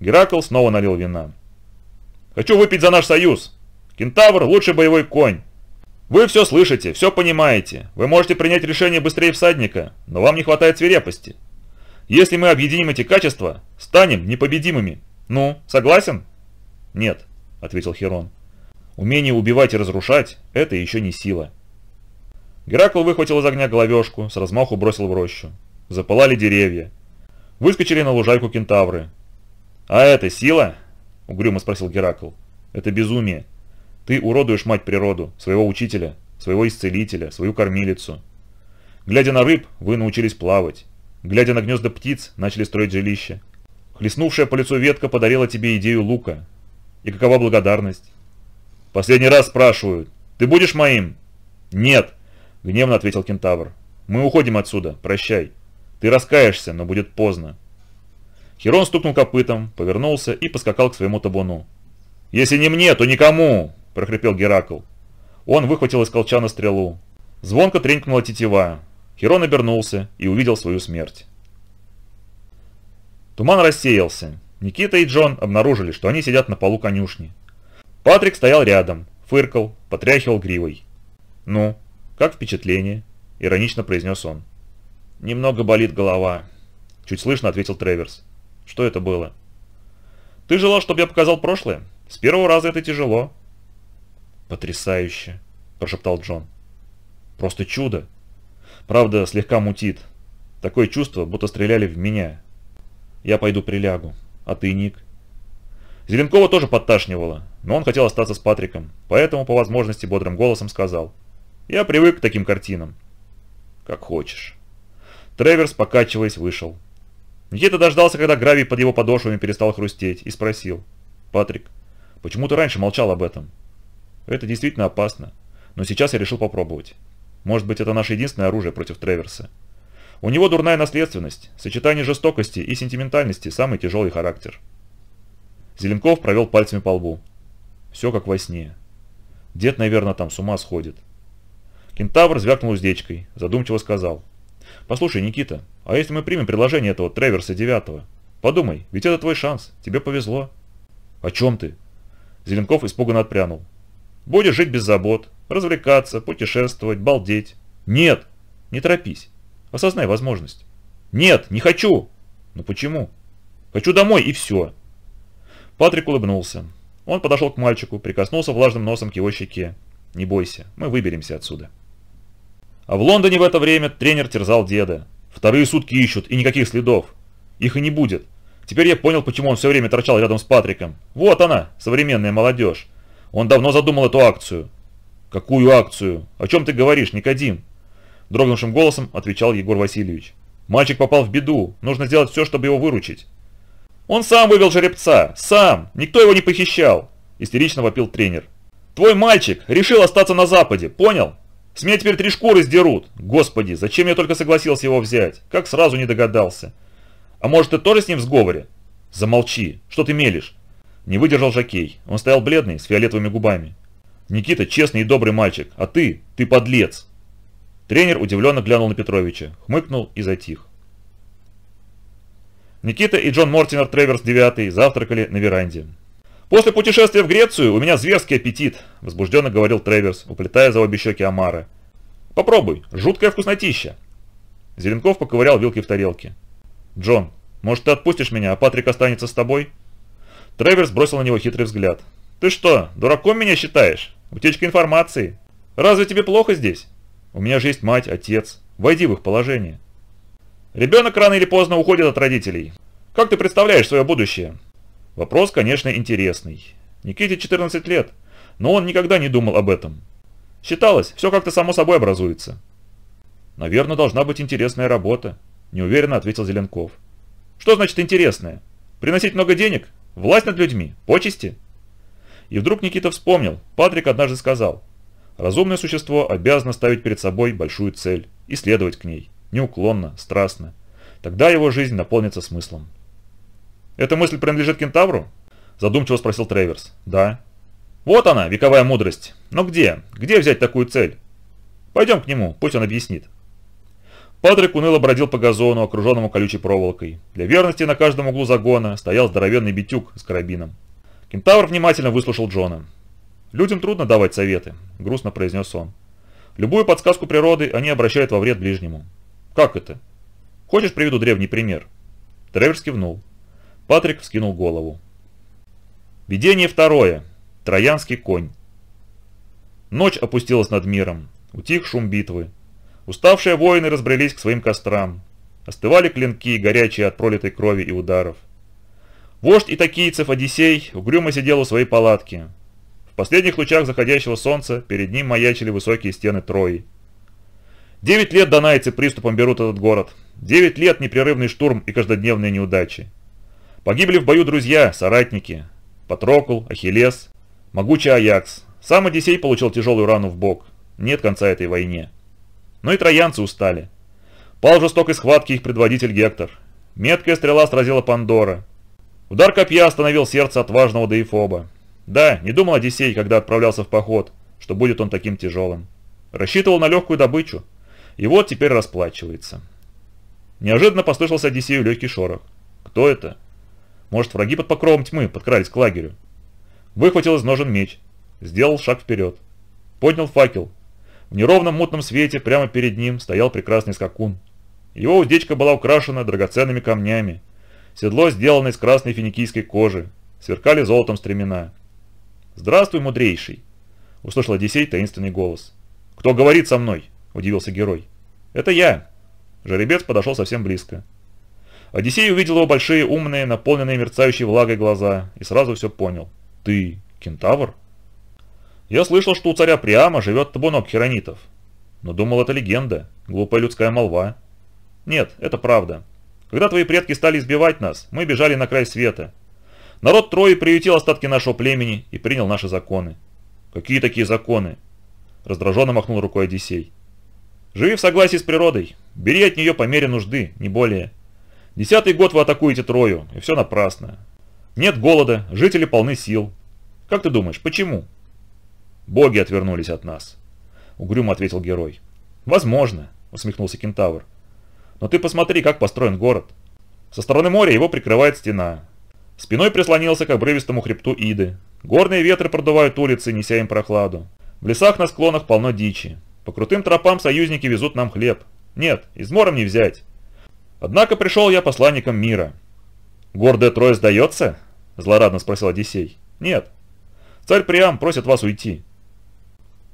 Геракл снова налил вина. «Хочу выпить за наш союз! Кентавр – лучший боевой конь! Вы все слышите, все понимаете, вы можете принять решение быстрее всадника, но вам не хватает свирепости!» Если мы объединим эти качества, станем непобедимыми. Ну, согласен? Нет, ответил Херон. Умение убивать и разрушать – это еще не сила. Геракл выхватил из огня головешку, с размаху бросил в рощу. Запылали деревья. Выскочили на лужайку кентавры. «А это сила?» – угрюмо спросил Геракл. «Это безумие. Ты уродуешь мать природу, своего учителя, своего исцелителя, свою кормилицу. Глядя на рыб, вы научились плавать глядя на гнезда птиц, начали строить жилища. Хлестнувшая по лицу ветка подарила тебе идею лука. И какова благодарность? Последний раз спрашиваю, ты будешь моим? Нет, гневно ответил кентавр. Мы уходим отсюда, прощай. Ты раскаешься, но будет поздно. Херон стукнул копытом, повернулся и поскакал к своему табуну. «Если не мне, то никому!» – прохрипел Геракл. Он выхватил из колчана стрелу. Звонко тренькнула тетива, Херон обернулся и увидел свою смерть. Туман рассеялся. Никита и Джон обнаружили, что они сидят на полу конюшни. Патрик стоял рядом, фыркал, потряхивал гривой. «Ну, как впечатление?» – иронично произнес он. «Немного болит голова», – чуть слышно ответил Треверс. «Что это было?» «Ты желал, чтобы я показал прошлое? С первого раза это тяжело». «Потрясающе», – прошептал Джон. «Просто чудо», Правда, слегка мутит. Такое чувство, будто стреляли в меня. Я пойду прилягу. А ты, Ник? Зеленкова тоже подташнивало, но он хотел остаться с Патриком, поэтому по возможности бодрым голосом сказал. Я привык к таким картинам. Как хочешь. Треверс, покачиваясь, вышел. Никита дождался, когда гравий под его подошвами перестал хрустеть, и спросил. «Патрик, почему ты раньше молчал об этом?» «Это действительно опасно, но сейчас я решил попробовать. Может быть, это наше единственное оружие против Треверса. У него дурная наследственность, сочетание жестокости и сентиментальности – самый тяжелый характер. Зеленков провел пальцами по лбу. Все как во сне. Дед, наверное, там с ума сходит. Кентавр звякнул уздечкой, задумчиво сказал. «Послушай, Никита, а если мы примем предложение этого Треверса Девятого? Подумай, ведь это твой шанс, тебе повезло». «О чем ты?» Зеленков испуганно отпрянул. «Будешь жить без забот, развлекаться, путешествовать, балдеть. Нет, не торопись. Осознай возможность. Нет, не хочу. Ну почему? Хочу домой и все. Патрик улыбнулся. Он подошел к мальчику, прикоснулся влажным носом к его щеке. Не бойся, мы выберемся отсюда. А в Лондоне в это время тренер терзал деда. Вторые сутки ищут, и никаких следов. Их и не будет. Теперь я понял, почему он все время торчал рядом с Патриком. Вот она, современная молодежь. Он давно задумал эту акцию. «Какую акцию? О чем ты говоришь, Никодим?» Дрогнувшим голосом отвечал Егор Васильевич. «Мальчик попал в беду. Нужно сделать все, чтобы его выручить». «Он сам вывел жеребца! Сам! Никто его не похищал!» Истерично вопил тренер. «Твой мальчик решил остаться на Западе, понял? С меня теперь три шкуры сдерут! Господи, зачем я только согласился его взять? Как сразу не догадался!» «А может, ты тоже с ним в сговоре?» «Замолчи! Что ты мелешь?» Не выдержал Жакей. Он стоял бледный, с фиолетовыми губами. Никита честный и добрый мальчик, а ты, ты подлец!» Тренер удивленно глянул на Петровича, хмыкнул и затих. Никита и Джон Мортинер Треверс 9 завтракали на веранде. «После путешествия в Грецию у меня зверский аппетит», – возбужденно говорил Треверс, уплетая за обе щеки Амара. «Попробуй, жуткая вкуснотища!» Зеленков поковырял вилки в тарелке. «Джон, может ты отпустишь меня, а Патрик останется с тобой?» Треверс бросил на него хитрый взгляд. «Ты что, дураком меня считаешь? Утечка информации. Разве тебе плохо здесь? У меня же есть мать, отец. Войди в их положение». Ребенок рано или поздно уходит от родителей. Как ты представляешь свое будущее? Вопрос, конечно, интересный. Никите 14 лет, но он никогда не думал об этом. Считалось, все как-то само собой образуется. Наверное, должна быть интересная работа, неуверенно ответил Зеленков. Что значит интересная? Приносить много денег? Власть над людьми? Почести? И вдруг Никита вспомнил, Патрик однажды сказал, «Разумное существо обязано ставить перед собой большую цель и следовать к ней, неуклонно, страстно. Тогда его жизнь наполнится смыслом». «Эта мысль принадлежит кентавру?» – задумчиво спросил Трейверс. «Да». «Вот она, вековая мудрость. Но где? Где взять такую цель?» «Пойдем к нему, пусть он объяснит». Патрик уныло бродил по газону, окруженному колючей проволокой. Для верности на каждом углу загона стоял здоровенный битюк с карабином. Кентавр внимательно выслушал Джона. «Людям трудно давать советы», – грустно произнес он. «Любую подсказку природы они обращают во вред ближнему». «Как это?» «Хочешь, приведу древний пример?» Треверс кивнул. Патрик вскинул голову. Видение второе. Троянский конь. Ночь опустилась над миром. Утих шум битвы. Уставшие воины разбрелись к своим кострам. Остывали клинки, горячие от пролитой крови и ударов. Вождь итакийцев Одиссей угрюмо сидел у своей палатки. В последних лучах заходящего солнца перед ним маячили высокие стены Трои. Девять лет донайцы приступом берут этот город. Девять лет непрерывный штурм и каждодневные неудачи. Погибли в бою друзья, соратники. Патрокл, Ахиллес, могучий Аякс. Сам Одиссей получил тяжелую рану в бок. Нет конца этой войне. Но и троянцы устали. Пал жестокой схватки их предводитель Гектор. Меткая стрела сразила Пандора. Удар копья остановил сердце отважного Деифоба. Да, не думал Одиссей, когда отправлялся в поход, что будет он таким тяжелым. Рассчитывал на легкую добычу. И вот теперь расплачивается. Неожиданно послышался Одиссею легкий шорох. Кто это? Может, враги под покровом тьмы подкрались к лагерю? Выхватил из ножен меч. Сделал шаг вперед. Поднял факел. В неровном мутном свете прямо перед ним стоял прекрасный скакун. Его уздечка была украшена драгоценными камнями, Седло сделано из красной финикийской кожи. Сверкали золотом стремена. «Здравствуй, мудрейший!» – услышал Одиссей таинственный голос. «Кто говорит со мной?» – удивился герой. «Это я!» Жеребец подошел совсем близко. Одиссей увидел его большие, умные, наполненные мерцающей влагой глаза и сразу все понял. «Ты кентавр?» «Я слышал, что у царя Приама живет табунок херонитов. Но думал, это легенда, глупая людская молва. Нет, это правда. Когда твои предки стали избивать нас, мы бежали на край света. Народ Трои приютил остатки нашего племени и принял наши законы. Какие такие законы? Раздраженно махнул рукой Одиссей. Живи в согласии с природой. Бери от нее по мере нужды, не более. Десятый год вы атакуете Трою, и все напрасно. Нет голода, жители полны сил. Как ты думаешь, почему? Боги отвернулись от нас. Угрюмо ответил герой. Возможно, усмехнулся кентавр. Но ты посмотри, как построен город. Со стороны моря его прикрывает стена. Спиной прислонился к обрывистому хребту Иды. Горные ветры продувают улицы, неся им прохладу. В лесах на склонах полно дичи. По крутым тропам союзники везут нам хлеб. Нет, измором не взять. Однако пришел я посланником мира. «Гордая Троя сдается?» – злорадно спросил Одиссей. «Нет. Царь Приам просит вас уйти».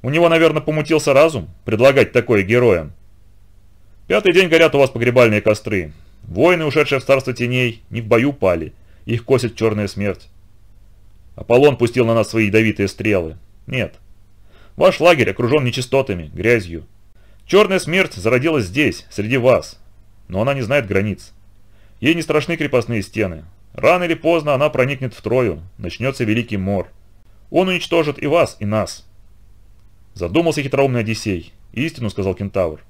«У него, наверное, помутился разум предлагать такое героям», Пятый день горят у вас погребальные костры. Воины, ушедшие в царство теней, не в бою пали. Их косит черная смерть. Аполлон пустил на нас свои ядовитые стрелы. Нет. Ваш лагерь окружен нечистотами, грязью. Черная смерть зародилась здесь, среди вас. Но она не знает границ. Ей не страшны крепостные стены. Рано или поздно она проникнет в Трою. Начнется Великий Мор. Он уничтожит и вас, и нас. Задумался хитроумный Одиссей. Истину сказал кентавр.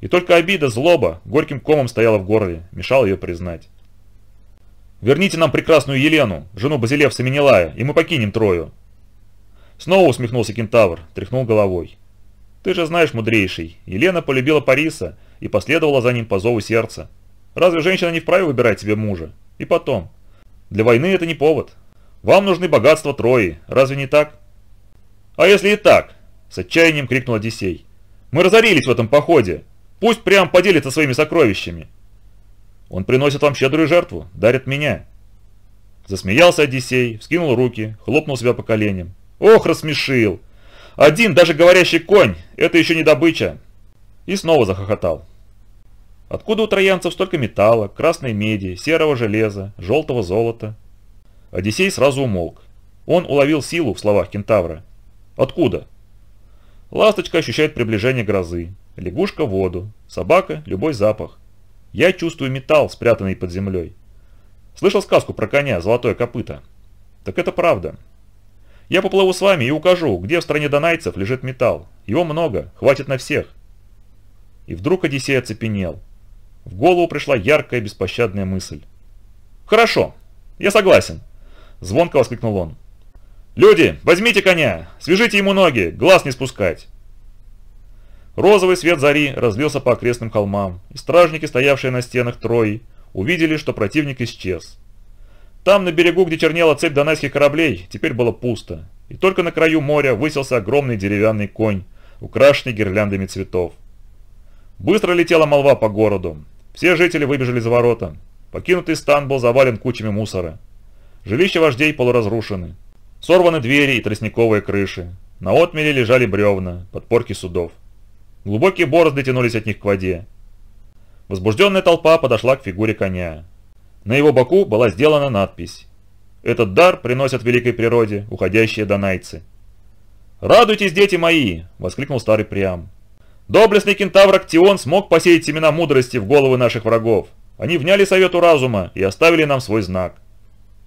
И только обида, злоба, горьким комом стояла в горле, мешала ее признать. «Верните нам прекрасную Елену, жену Базилевса Менелая, и мы покинем Трою!» Снова усмехнулся кентавр, тряхнул головой. «Ты же знаешь, мудрейший, Елена полюбила Париса и последовала за ним по зову сердца. Разве женщина не вправе выбирать себе мужа? И потом. Для войны это не повод. Вам нужны богатства Трои, разве не так?» «А если и так?» – с отчаянием крикнул Одиссей. «Мы разорились в этом походе, Пусть прям поделится своими сокровищами. Он приносит вам щедрую жертву, дарит меня. Засмеялся Одиссей, вскинул руки, хлопнул себя по коленям. Ох, рассмешил. Один, даже говорящий конь, это еще не добыча. И снова захохотал. Откуда у троянцев столько металла, красной меди, серого железа, желтого золота? Одиссей сразу умолк. Он уловил силу в словах кентавра. Откуда? Ласточка ощущает приближение грозы. Лягушка – воду. Собака – любой запах. Я чувствую металл, спрятанный под землей. Слышал сказку про коня «Золотое копыто»? Так это правда. Я поплыву с вами и укажу, где в стране донайцев лежит металл. Его много, хватит на всех. И вдруг Одиссей оцепенел. В голову пришла яркая беспощадная мысль. «Хорошо, я согласен», – звонко воскликнул он. «Люди, возьмите коня, свяжите ему ноги, глаз не спускать. Розовый свет зари разлился по окрестным холмам, и стражники, стоявшие на стенах Трои, увидели, что противник исчез. Там, на берегу, где чернела цепь донайских кораблей, теперь было пусто, и только на краю моря высился огромный деревянный конь, украшенный гирляндами цветов. Быстро летела молва по городу. Все жители выбежали за ворота. Покинутый стан был завален кучами мусора. Жилища вождей полуразрушены. Сорваны двери и тростниковые крыши. На отмеле лежали бревна, подпорки судов. Глубокие борозды тянулись от них к воде. Возбужденная толпа подошла к фигуре коня. На его боку была сделана надпись «Этот дар приносят великой природе уходящие донайцы». «Радуйтесь, дети мои!» – воскликнул старый Приам. «Доблестный кентавр Актион смог посеять семена мудрости в головы наших врагов. Они вняли совету разума и оставили нам свой знак».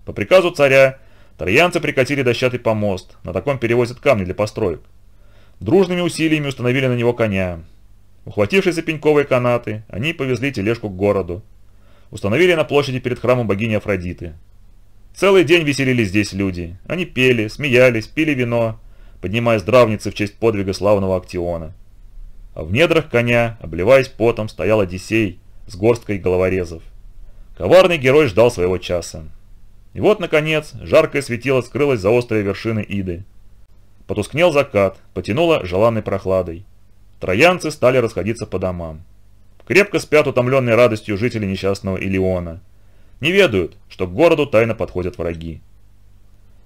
По приказу царя, троянцы прикатили дощатый помост, на таком перевозят камни для построек, Дружными усилиями установили на него коня. Ухватившись за пеньковые канаты, они повезли тележку к городу. Установили на площади перед храмом богини Афродиты. Целый день веселились здесь люди. Они пели, смеялись, пили вино, поднимая здравницы в честь подвига славного Актиона. А в недрах коня, обливаясь потом, стоял Одиссей с горсткой головорезов. Коварный герой ждал своего часа. И вот, наконец, жаркое светило скрылось за острые вершины Иды. Потускнел закат, потянуло желанной прохладой. Троянцы стали расходиться по домам. Крепко спят утомленные радостью жители несчастного Илиона. Не ведают, что к городу тайно подходят враги.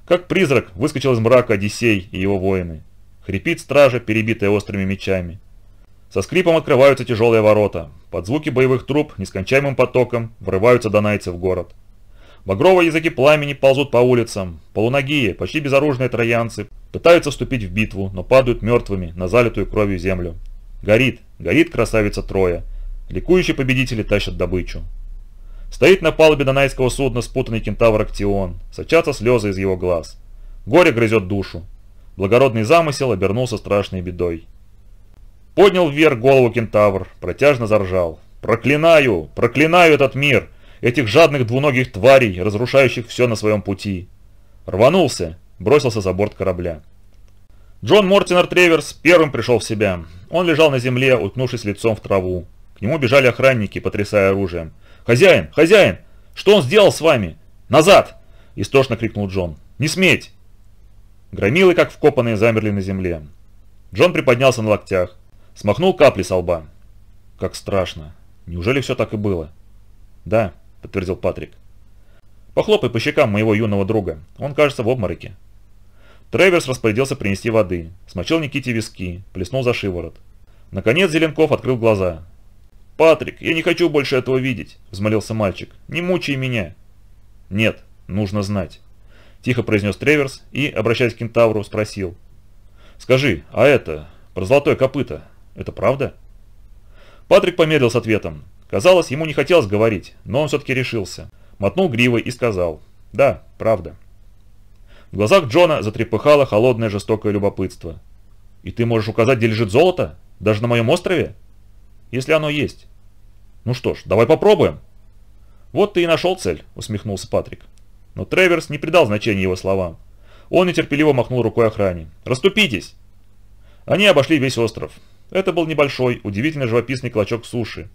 Как призрак выскочил из мрака Одиссей и его воины. Хрипит стража, перебитая острыми мечами. Со скрипом открываются тяжелые ворота. Под звуки боевых труб нескончаемым потоком врываются донайцы в город. Багровые языки пламени ползут по улицам. Полуногие, почти безоружные троянцы Пытаются вступить в битву, но падают мертвыми на залитую кровью землю. Горит, горит красавица Троя. Ликующие победители тащат добычу. Стоит на палубе донайского судна спутанный кентавр Актион. Сочатся слезы из его глаз. Горе грызет душу. Благородный замысел обернулся страшной бедой. Поднял вверх голову кентавр, протяжно заржал. «Проклинаю! Проклинаю этот мир! Этих жадных двуногих тварей, разрушающих все на своем пути!» Рванулся, бросился за борт корабля. Джон Мортинер Треверс первым пришел в себя. Он лежал на земле, уткнувшись лицом в траву. К нему бежали охранники, потрясая оружием. «Хозяин! Хозяин! Что он сделал с вами? Назад!» Истошно крикнул Джон. «Не сметь!» Громилы, как вкопанные, замерли на земле. Джон приподнялся на локтях. Смахнул капли со лба. «Как страшно! Неужели все так и было?» «Да», — подтвердил Патрик. «Похлопай по щекам моего юного друга. Он, кажется, в обмороке». Треверс распорядился принести воды, смочил Никите виски, плеснул за шиворот. Наконец Зеленков открыл глаза. «Патрик, я не хочу больше этого видеть», – взмолился мальчик. «Не мучай меня». «Нет, нужно знать», – тихо произнес Треверс и, обращаясь к кентавру, спросил. «Скажи, а это, про золотое копыто, это правда?» Патрик помедлил с ответом. Казалось, ему не хотелось говорить, но он все-таки решился. Мотнул гривой и сказал «Да, правда». В глазах Джона затрепыхало холодное жестокое любопытство. «И ты можешь указать, где лежит золото? Даже на моем острове? Если оно есть». «Ну что ж, давай попробуем». «Вот ты и нашел цель», — усмехнулся Патрик. Но Треверс не придал значения его словам. Он нетерпеливо махнул рукой охране. «Раступитесь!» Они обошли весь остров. Это был небольшой, удивительно живописный клочок суши.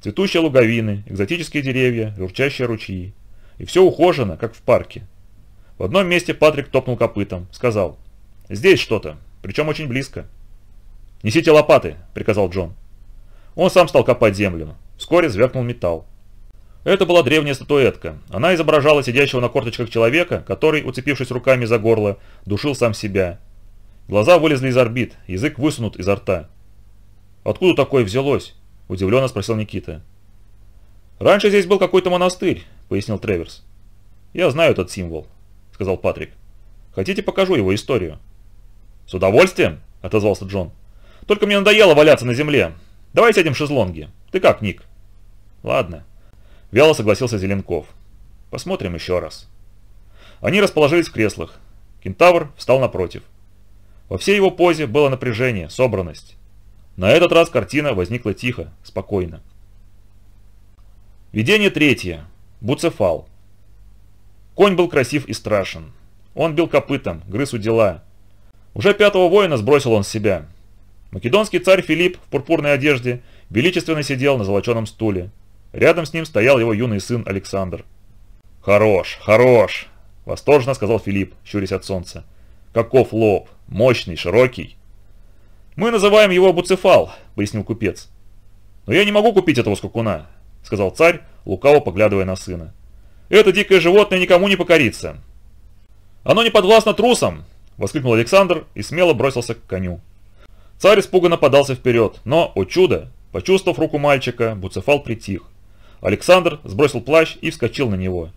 Цветущие луговины, экзотические деревья, журчащие ручьи. И все ухожено, как в парке. В одном месте Патрик топнул копытом, сказал «Здесь что-то, причем очень близко». «Несите лопаты», — приказал Джон. Он сам стал копать землю. Вскоре звякнул металл. Это была древняя статуэтка. Она изображала сидящего на корточках человека, который, уцепившись руками за горло, душил сам себя. Глаза вылезли из орбит, язык высунут изо рта. «Откуда такое взялось?» – удивленно спросил Никита. «Раньше здесь был какой-то монастырь», – пояснил Треверс. «Я знаю этот символ», сказал Патрик. «Хотите, покажу его историю?» «С удовольствием», — отозвался Джон. «Только мне надоело валяться на земле. Давай сядем в шезлонги. Ты как, Ник?» «Ладно», — вяло согласился Зеленков. «Посмотрим еще раз». Они расположились в креслах. Кентавр встал напротив. Во всей его позе было напряжение, собранность. На этот раз картина возникла тихо, спокойно. Видение третье. Буцефал. Конь был красив и страшен. Он бил копытом, грыз у дела. Уже пятого воина сбросил он с себя. Македонский царь Филипп в пурпурной одежде величественно сидел на золоченом стуле. Рядом с ним стоял его юный сын Александр. «Хорош, хорош!» – восторженно сказал Филипп, щурясь от солнца. «Каков лоб! Мощный, широкий!» «Мы называем его Буцефал», – пояснил купец. «Но я не могу купить этого скакуна», – сказал царь, лукаво поглядывая на сына. Это дикое животное никому не покорится. Оно не подвластно трусам, воскликнул Александр и смело бросился к коню. Царь испуганно подался вперед, но, о чудо, почувствовав руку мальчика, Буцефал притих. Александр сбросил плащ и вскочил на него.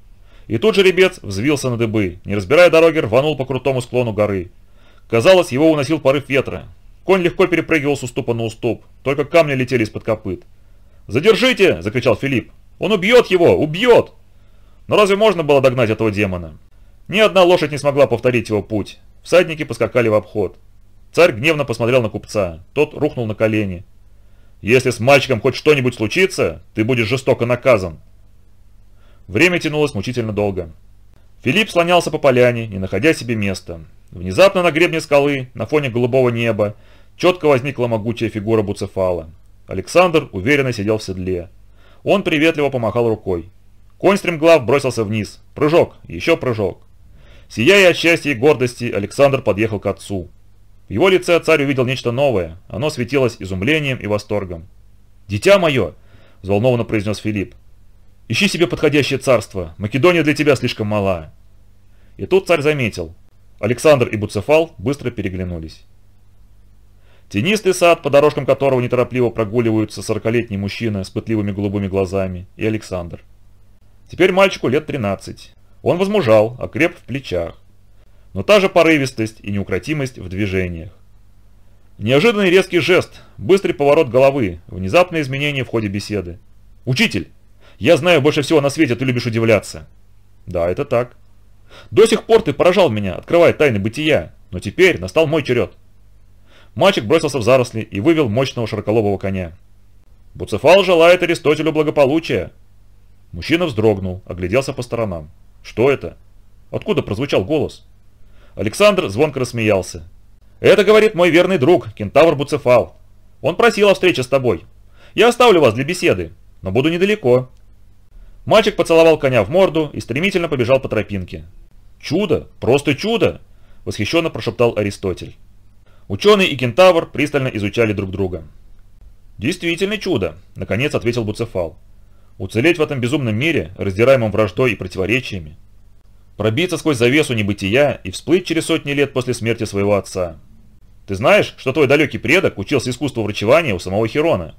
И тут же ребец взвился на дыбы, не разбирая дороги, рванул по крутому склону горы. Казалось, его уносил порыв ветра. Конь легко перепрыгивал с уступа на уступ, только камни летели из-под копыт. «Задержите!» – закричал Филипп. «Он убьет его! Убьет!» Но разве можно было догнать этого демона? Ни одна лошадь не смогла повторить его путь. Всадники поскакали в обход. Царь гневно посмотрел на купца. Тот рухнул на колени. «Если с мальчиком хоть что-нибудь случится, ты будешь жестоко наказан». Время тянулось мучительно долго. Филипп слонялся по поляне, не находя себе места. Внезапно на гребне скалы, на фоне голубого неба, четко возникла могучая фигура Буцефала. Александр уверенно сидел в седле. Он приветливо помахал рукой. Конь стремглав бросился вниз. Прыжок, еще прыжок. Сияя от счастья и гордости, Александр подъехал к отцу. В его лице царь увидел нечто новое. Оно светилось изумлением и восторгом. «Дитя мое!» – взволнованно произнес Филипп. «Ищи себе подходящее царство. Македония для тебя слишком мала». И тут царь заметил. Александр и Буцефал быстро переглянулись. Тенистый сад, по дорожкам которого неторопливо прогуливаются сорокалетний мужчина с пытливыми голубыми глазами, и Александр. Теперь мальчику лет 13. Он возмужал, окреп в плечах. Но та же порывистость и неукротимость в движениях. Неожиданный резкий жест, быстрый поворот головы, внезапное изменение в ходе беседы. «Учитель, я знаю больше всего на свете, ты любишь удивляться». «Да, это так». «До сих пор ты поражал меня, открывая тайны бытия, но теперь настал мой черед». Мальчик бросился в заросли и вывел мощного широколобого коня. «Буцефал желает Аристотелю благополучия», Мужчина вздрогнул, огляделся по сторонам. «Что это? Откуда прозвучал голос?» Александр звонко рассмеялся. «Это, — говорит мой верный друг, кентавр Буцефал. Он просил о встрече с тобой. Я оставлю вас для беседы, но буду недалеко». Мальчик поцеловал коня в морду и стремительно побежал по тропинке. «Чудо! Просто чудо!» – восхищенно прошептал Аристотель. Ученый и кентавр пристально изучали друг друга. «Действительно чудо!» – наконец ответил Буцефал. Уцелеть в этом безумном мире, раздираемом враждой и противоречиями. Пробиться сквозь завесу небытия и всплыть через сотни лет после смерти своего отца. Ты знаешь, что твой далекий предок учился искусству врачевания у самого Хирона.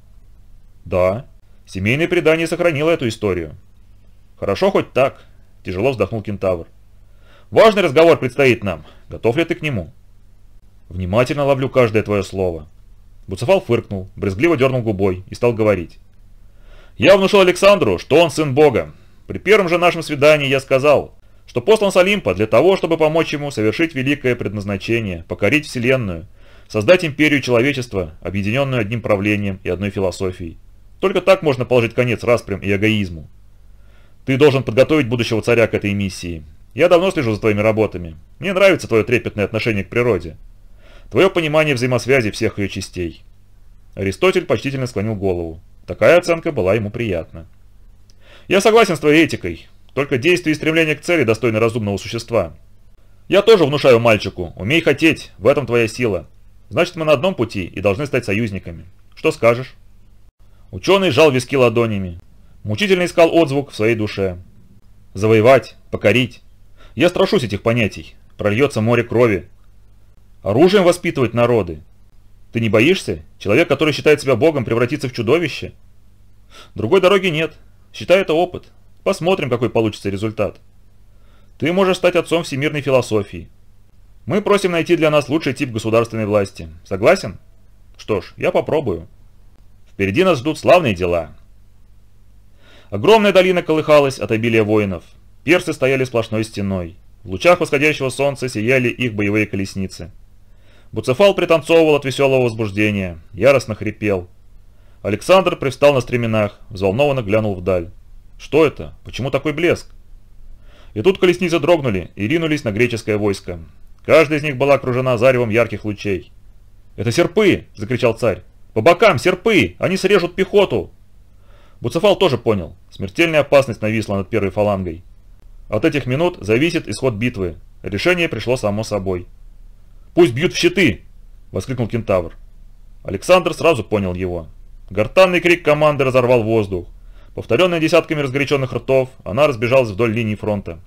Да. Семейное предание сохранило эту историю. Хорошо хоть так. Тяжело вздохнул кентавр. Важный разговор предстоит нам. Готов ли ты к нему? Внимательно ловлю каждое твое слово. Буцефал фыркнул, брезгливо дернул губой и стал говорить. Я внушил Александру, что он сын Бога. При первом же нашем свидании я сказал, что послан с Олимпа для того, чтобы помочь ему совершить великое предназначение, покорить Вселенную, создать империю человечества, объединенную одним правлением и одной философией. Только так можно положить конец распрям и эгоизму. Ты должен подготовить будущего царя к этой миссии. Я давно слежу за твоими работами. Мне нравится твое трепетное отношение к природе. Твое понимание взаимосвязи всех ее частей. Аристотель почтительно склонил голову. Такая оценка была ему приятна. «Я согласен с твоей этикой. Только действие и стремление к цели достойны разумного существа. Я тоже внушаю мальчику. Умей хотеть. В этом твоя сила. Значит, мы на одном пути и должны стать союзниками. Что скажешь?» Ученый жал виски ладонями. Мучительно искал отзвук в своей душе. «Завоевать. Покорить. Я страшусь этих понятий. Прольется море крови. Оружием воспитывать народы. Ты не боишься? Человек, который считает себя богом, превратится в чудовище? Другой дороги нет. Считай это опыт. Посмотрим, какой получится результат. Ты можешь стать отцом всемирной философии. Мы просим найти для нас лучший тип государственной власти. Согласен? Что ж, я попробую. Впереди нас ждут славные дела. Огромная долина колыхалась от обилия воинов. Персы стояли сплошной стеной. В лучах восходящего солнца сияли их боевые колесницы. Буцефал пританцовывал от веселого возбуждения, яростно хрипел. Александр привстал на стременах, взволнованно глянул вдаль. Что это? Почему такой блеск? И тут колесницы дрогнули и ринулись на греческое войско. Каждая из них была окружена заревом ярких лучей. «Это серпы!» – закричал царь. «По бокам, серпы! Они срежут пехоту!» Буцефал тоже понял. Смертельная опасность нависла над первой фалангой. От этих минут зависит исход битвы. Решение пришло само собой. Пусть бьют в щиты!» – воскликнул кентавр. Александр сразу понял его. Гортанный крик команды разорвал воздух. Повторенная десятками разгоряченных ртов, она разбежалась вдоль линии фронта.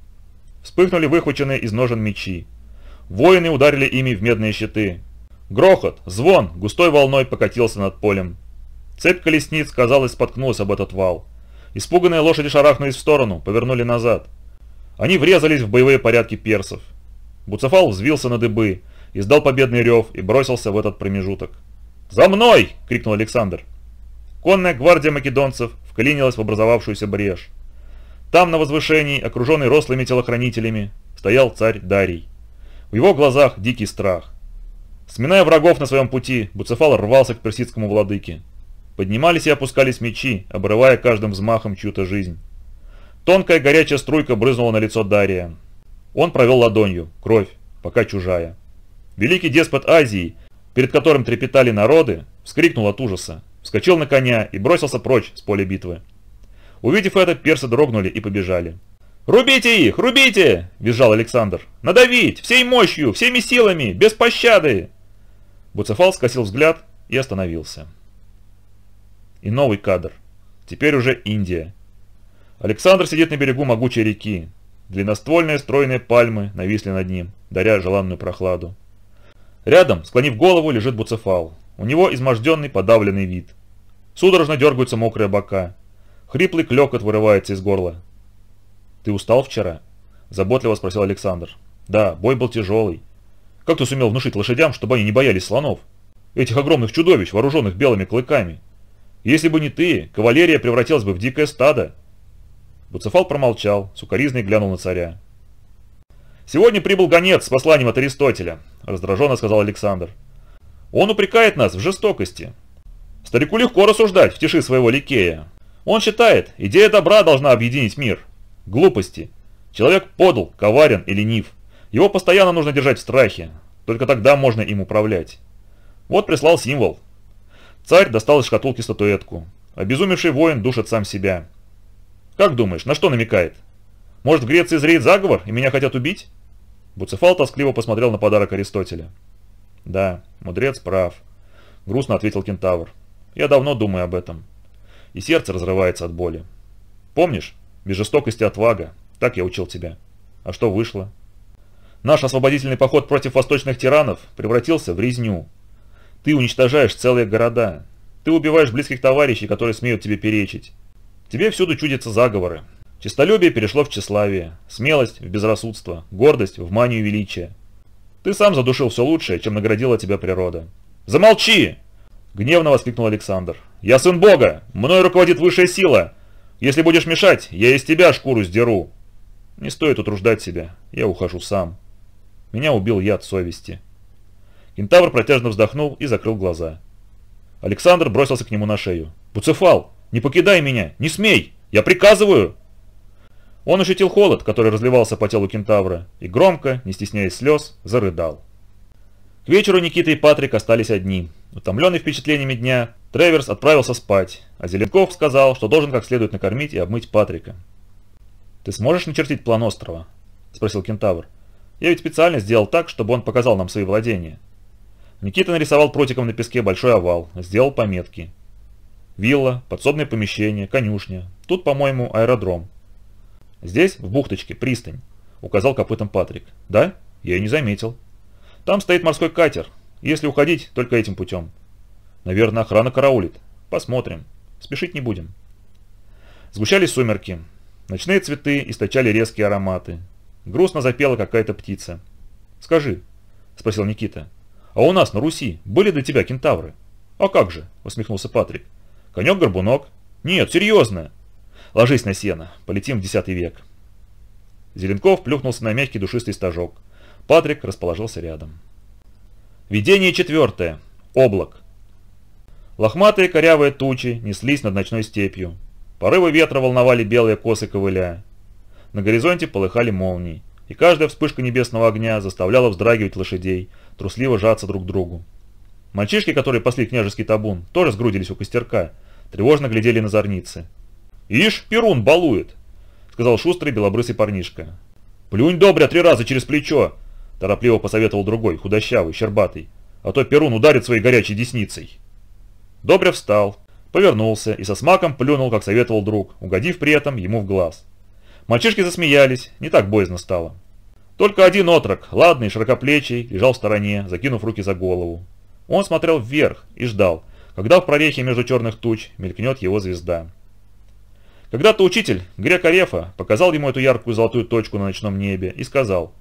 Вспыхнули выхваченные из ножен мечи. Воины ударили ими в медные щиты. Грохот, звон густой волной покатился над полем. Цепь колесниц, казалось, споткнулась об этот вал. Испуганные лошади шарахнулись в сторону, повернули назад. Они врезались в боевые порядки персов. Буцефал взвился на дыбы, издал победный рев и бросился в этот промежуток. «За мной!» – крикнул Александр. Конная гвардия македонцев вклинилась в образовавшуюся брешь. Там, на возвышении, окруженный рослыми телохранителями, стоял царь Дарий. В его глазах дикий страх. Сминая врагов на своем пути, Буцефал рвался к персидскому владыке. Поднимались и опускались мечи, обрывая каждым взмахом чью-то жизнь. Тонкая горячая струйка брызнула на лицо Дария. Он провел ладонью, кровь, пока чужая. Великий деспот Азии, перед которым трепетали народы, вскрикнул от ужаса, вскочил на коня и бросился прочь с поля битвы. Увидев это, персы дрогнули и побежали. «Рубите их! Рубите!» – визжал Александр. «Надавить! Всей мощью! Всеми силами! Без пощады!» Буцефал скосил взгляд и остановился. И новый кадр. Теперь уже Индия. Александр сидит на берегу могучей реки. Длинноствольные стройные пальмы нависли над ним, даря желанную прохладу. Рядом, склонив голову, лежит Буцефал. У него изможденный подавленный вид. Судорожно дергаются мокрые бока. Хриплый клекот вырывается из горла. «Ты устал вчера?» – заботливо спросил Александр. «Да, бой был тяжелый. Как ты сумел внушить лошадям, чтобы они не боялись слонов? Этих огромных чудовищ, вооруженных белыми клыками. Если бы не ты, кавалерия превратилась бы в дикое стадо». Буцефал промолчал, сукоризный глянул на царя. «Сегодня прибыл гонец с посланием от Аристотеля», – раздраженно сказал Александр. «Он упрекает нас в жестокости. Старику легко рассуждать в тиши своего ликея. Он считает, идея добра должна объединить мир. Глупости. Человек подл, коварен и ленив. Его постоянно нужно держать в страхе. Только тогда можно им управлять. Вот прислал символ. Царь достал из шкатулки статуэтку. Обезумевший воин душит сам себя. Как думаешь, на что намекает? Может, в Греции зреет заговор, и меня хотят убить? Буцефал тоскливо посмотрел на подарок Аристотеля. «Да, мудрец прав», — грустно ответил кентавр. «Я давно думаю об этом. И сердце разрывается от боли. Помнишь? Без жестокости отвага. Так я учил тебя. А что вышло?» Наш освободительный поход против восточных тиранов превратился в резню. Ты уничтожаешь целые города. Ты убиваешь близких товарищей, которые смеют тебе перечить. Тебе всюду чудятся заговоры, Честолюбие перешло в тщеславие, смелость в безрассудство, гордость в манию величия. Ты сам задушил все лучшее, чем наградила тебя природа. «Замолчи!» – гневно воскликнул Александр. «Я сын Бога! Мною руководит высшая сила! Если будешь мешать, я из тебя шкуру сдеру!» «Не стоит утруждать себя, я ухожу сам. Меня убил яд совести». Кентавр протяжно вздохнул и закрыл глаза. Александр бросился к нему на шею. «Буцефал, не покидай меня! Не смей! Я приказываю!» Он ощутил холод, который разливался по телу кентавра, и громко, не стесняясь слез, зарыдал. К вечеру Никита и Патрик остались одни. Утомленный впечатлениями дня, Треверс отправился спать, а Зеленков сказал, что должен как следует накормить и обмыть Патрика. «Ты сможешь начертить план острова?» – спросил кентавр. «Я ведь специально сделал так, чтобы он показал нам свои владения». Никита нарисовал прутиком на песке большой овал, сделал пометки. Вилла, подсобное помещение, конюшня. Тут, по-моему, аэродром. «Здесь, в бухточке, пристань», — указал копытом Патрик. «Да? Я и не заметил». «Там стоит морской катер. Если уходить, только этим путем». «Наверное, охрана караулит. Посмотрим. Спешить не будем». Сгущались сумерки. Ночные цветы источали резкие ароматы. Грустно запела какая-то птица. «Скажи», — спросил Никита, — «а у нас на Руси были для тебя кентавры?» «А как же?» — усмехнулся Патрик. «Конек-горбунок». «Нет, серьезно. «Ложись на сено, полетим в десятый век». Зеленков плюхнулся на мягкий душистый стажок. Патрик расположился рядом. Видение четвертое. Облак. Лохматые корявые тучи неслись над ночной степью. Порывы ветра волновали белые косы ковыля. На горизонте полыхали молнии, и каждая вспышка небесного огня заставляла вздрагивать лошадей, трусливо жаться друг к другу. Мальчишки, которые пасли княжеский табун, тоже сгрудились у костерка, тревожно глядели на зорницы. «Ишь, Перун балует!» – сказал шустрый белобрысый парнишка. «Плюнь добря три раза через плечо!» – торопливо посоветовал другой, худощавый, щербатый. «А то Перун ударит своей горячей десницей!» Добря встал, повернулся и со смаком плюнул, как советовал друг, угодив при этом ему в глаз. Мальчишки засмеялись, не так боязно стало. Только один отрок, ладный, широкоплечий, лежал в стороне, закинув руки за голову. Он смотрел вверх и ждал, когда в прорехе между черных туч мелькнет его звезда. Когда-то учитель, грека Рефа, показал ему эту яркую золотую точку на ночном небе и сказал,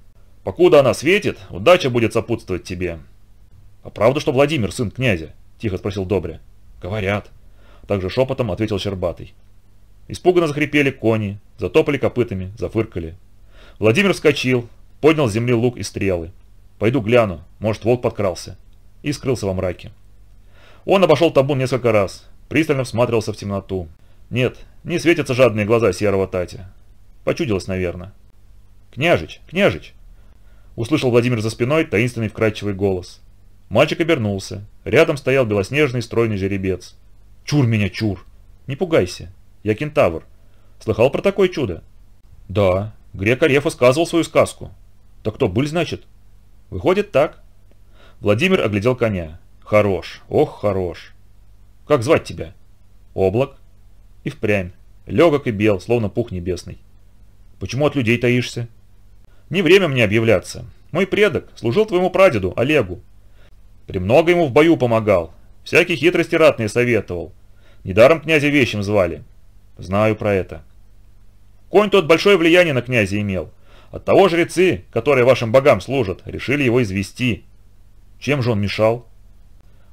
«Покуда она светит, удача будет сопутствовать тебе». «А правда, что Владимир сын князя?» – тихо спросил Добря. «Говорят». Также шепотом ответил Щербатый. Испуганно захрипели кони, затопали копытами, зафыркали. Владимир вскочил, поднял с земли лук и стрелы. «Пойду гляну, может, волк подкрался». И скрылся во мраке. Он обошел табун несколько раз, пристально всматривался в темноту. Нет, не светятся жадные глаза серого Тати. Почудилось, наверное. «Княжич! Княжич!» Услышал Владимир за спиной таинственный вкрадчивый голос. Мальчик обернулся. Рядом стоял белоснежный стройный жеребец. «Чур меня, чур!» «Не пугайся. Я кентавр. Слыхал про такое чудо?» «Да. Грек Арефа сказывал свою сказку». «Так кто, быль, значит?» «Выходит так». Владимир оглядел коня. «Хорош. Ох, хорош. Как звать тебя?» «Облак». И впрямь. Легок и бел, словно пух небесный. Почему от людей таишься? Не время мне объявляться. Мой предок служил твоему прадеду, Олегу. Премного ему в бою помогал. Всякие хитрости ратные советовал. Недаром князя вещим звали. Знаю про это. Конь тот большое влияние на князя имел. От Оттого жрецы, которые вашим богам служат, решили его извести. Чем же он мешал?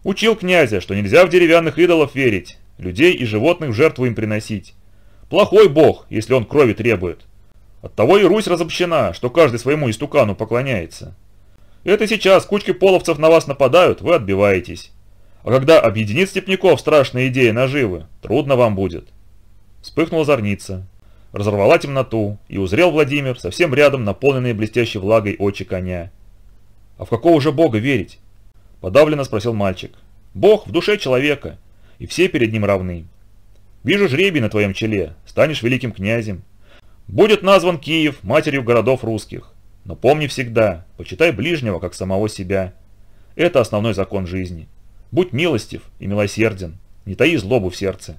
Учил князя, что нельзя в деревянных идолов верить, людей и животных в жертву им приносить. Плохой бог, если он крови требует. Оттого и Русь разобщена, что каждый своему истукану поклоняется. Это сейчас кучки половцев на вас нападают, вы отбиваетесь. А когда объединит степняков страшные идеи наживы, трудно вам будет. Вспыхнула зорница. Разорвала темноту, и узрел Владимир совсем рядом наполненные блестящей влагой очи коня. «А в какого же бога верить?» – подавленно спросил мальчик. «Бог в душе человека, и все перед ним равны. Вижу жребий на твоем челе, станешь великим князем. Будет назван Киев матерью городов русских. Но помни всегда, почитай ближнего, как самого себя. Это основной закон жизни. Будь милостив и милосерден, не таи злобу в сердце.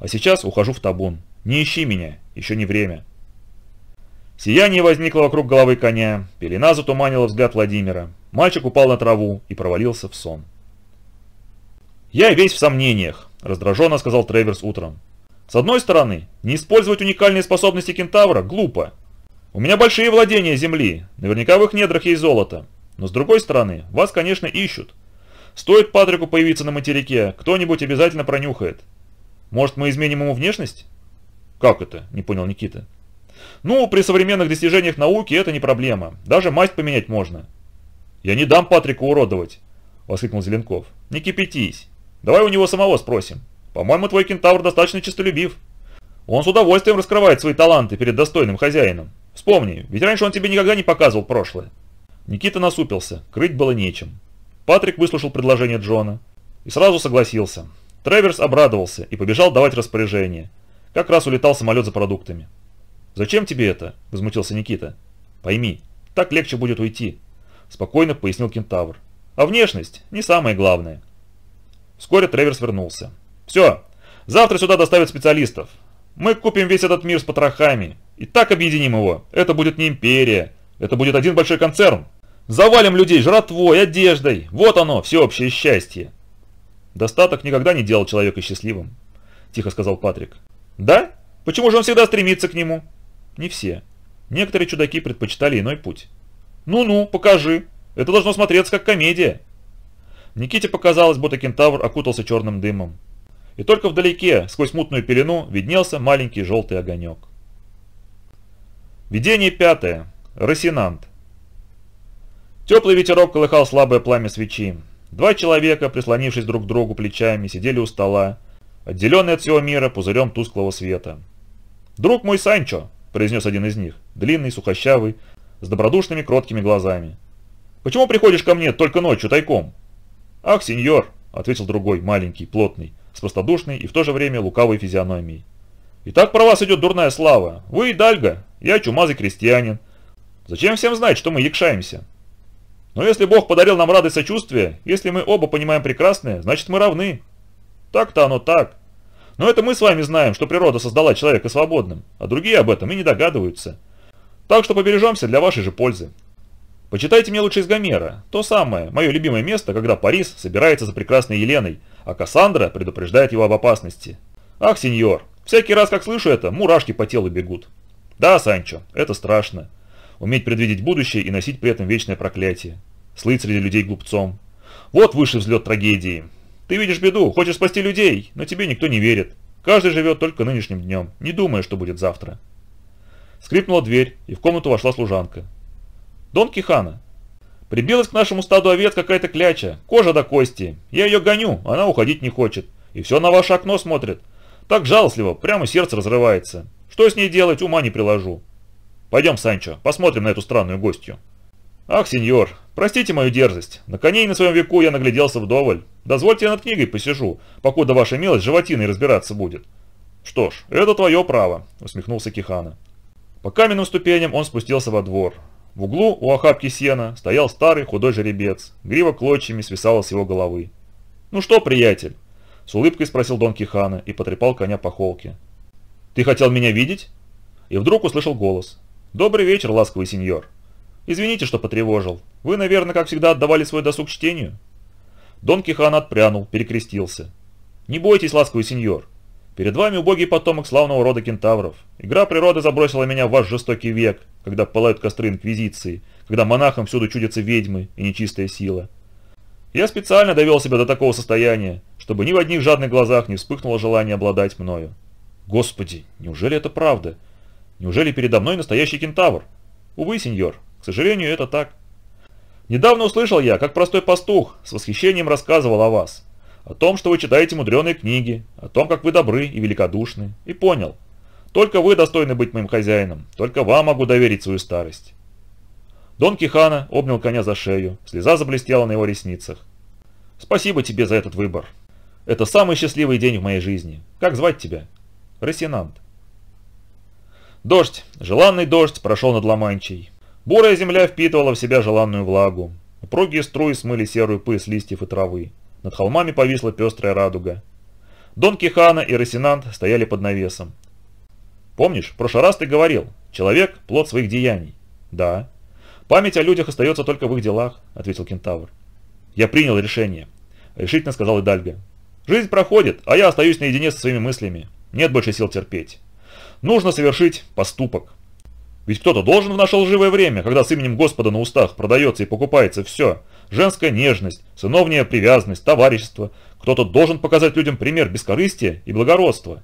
А сейчас ухожу в табун. Не ищи меня, еще не время. Сияние возникло вокруг головы коня, пелена затуманила взгляд Владимира. Мальчик упал на траву и провалился в сон. «Я весь в сомнениях», – раздраженно сказал Трейверс утром. «С одной стороны, не использовать уникальные способности кентавра – глупо. У меня большие владения земли, наверняка в их недрах есть золото. Но с другой стороны, вас, конечно, ищут. Стоит Патрику появиться на материке, кто-нибудь обязательно пронюхает. Может, мы изменим ему внешность?» «Как это?» – не понял Никита. «Ну, при современных достижениях науки это не проблема. Даже масть поменять можно». «Я не дам Патрику уродовать», – воскликнул Зеленков. «Не кипятись. Давай у него самого спросим. По-моему, твой кентавр достаточно честолюбив. Он с удовольствием раскрывает свои таланты перед достойным хозяином. Вспомни, ведь раньше он тебе никогда не показывал прошлое». Никита насупился, крыть было нечем. Патрик выслушал предложение Джона и сразу согласился. Треверс обрадовался и побежал давать распоряжение. Как раз улетал самолет за продуктами. «Зачем тебе это?» – возмутился Никита. «Пойми, так легче будет уйти», – спокойно пояснил кентавр. «А внешность не самое главное. Вскоре Треверс вернулся. «Все, завтра сюда доставят специалистов. Мы купим весь этот мир с потрохами. И так объединим его. Это будет не империя. Это будет один большой концерн. Завалим людей жратвой, одеждой. Вот оно, всеобщее счастье». «Достаток никогда не делал человека счастливым», – тихо сказал Патрик. «Да? Почему же он всегда стремится к нему?» «Не все. Некоторые чудаки предпочитали иной путь». «Ну-ну, покажи. Это должно смотреться как комедия». Никите показалось, будто кентавр окутался черным дымом. И только вдалеке, сквозь мутную пелену, виднелся маленький желтый огонек. Видение пятое. Росинант. Теплый ветерок колыхал слабое пламя свечи. Два человека, прислонившись друг к другу плечами, сидели у стола, отделенные от всего мира пузырем тусклого света. «Друг мой Санчо!» – произнес один из них, длинный, сухощавый, с добродушными кроткими глазами. «Почему приходишь ко мне только ночью тайком?» «Ах, сеньор!» – ответил другой, маленький, плотный, с простодушной и в то же время лукавой физиономией. «И так про вас идет дурная слава. Вы Дальга, я чумазый крестьянин. Зачем всем знать, что мы якшаемся?» «Но если Бог подарил нам радость сочувствия, если мы оба понимаем прекрасное, значит мы равны». «Так-то оно так. Но это мы с вами знаем, что природа создала человека свободным, а другие об этом и не догадываются. Так что побережемся для вашей же пользы». Почитайте мне лучше из Гомера, то самое, мое любимое место, когда Парис собирается за прекрасной Еленой, а Кассандра предупреждает его об опасности. Ах, сеньор, всякий раз, как слышу это, мурашки по телу бегут. Да, Санчо, это страшно. Уметь предвидеть будущее и носить при этом вечное проклятие. Слыть среди людей глупцом. Вот высший взлет трагедии. Ты видишь беду, хочешь спасти людей, но тебе никто не верит. Каждый живет только нынешним днем, не думая, что будет завтра. Скрипнула дверь, и в комнату вошла служанка. Дон Кихана. Прибилась к нашему стаду овец какая-то кляча, кожа до кости. Я ее гоню, она уходить не хочет. И все на ваше окно смотрит. Так жалостливо, прямо сердце разрывается. Что с ней делать, ума не приложу. Пойдем, Санчо, посмотрим на эту странную гостью. Ах, сеньор, простите мою дерзость. На коней на своем веку я нагляделся вдоволь. Дозвольте я над книгой посижу, покуда ваша милость животиной разбираться будет. Что ж, это твое право, усмехнулся Кихана. По каменным ступеням он спустился во двор. В углу у охапки сена стоял старый худой жеребец, грива клочьями свисала с его головы. «Ну что, приятель?» – с улыбкой спросил Дон Кихана и потрепал коня по холке. «Ты хотел меня видеть?» И вдруг услышал голос. «Добрый вечер, ласковый сеньор. Извините, что потревожил. Вы, наверное, как всегда отдавали свой досуг чтению?» Дон Кихан отпрянул, перекрестился. «Не бойтесь, ласковый сеньор. Перед вами убогий потомок славного рода кентавров. Игра природы забросила меня в ваш жестокий век, когда пылают костры инквизиции, когда монахам всюду чудятся ведьмы и нечистая сила. Я специально довел себя до такого состояния, чтобы ни в одних жадных глазах не вспыхнуло желание обладать мною. Господи, неужели это правда? Неужели передо мной настоящий кентавр? Увы, сеньор, к сожалению, это так. Недавно услышал я, как простой пастух с восхищением рассказывал о вас о том, что вы читаете мудреные книги, о том, как вы добры и великодушны, и понял. Только вы достойны быть моим хозяином, только вам могу доверить свою старость». Дон Кихана обнял коня за шею, слеза заблестела на его ресницах. «Спасибо тебе за этот выбор. Это самый счастливый день в моей жизни. Как звать тебя?» «Рассенант». Дождь, желанный дождь прошел над Ломанчей. Бурая земля впитывала в себя желанную влагу. Упругие струи смыли серую пыль с листьев и травы. Над холмами повисла пестрая радуга. Дон Кихана и Росинант стояли под навесом. «Помнишь, в прошлый раз ты говорил, человек – плод своих деяний». «Да». «Память о людях остается только в их делах», – ответил кентавр. «Я принял решение», – решительно сказал Идальга. «Жизнь проходит, а я остаюсь наедине со своими мыслями. Нет больше сил терпеть. Нужно совершить поступок. Ведь кто-то должен в наше лживое время, когда с именем Господа на устах продается и покупается все – женская нежность, сыновняя привязанность, товарищество. Кто-то должен показать людям пример бескорыстия и благородства.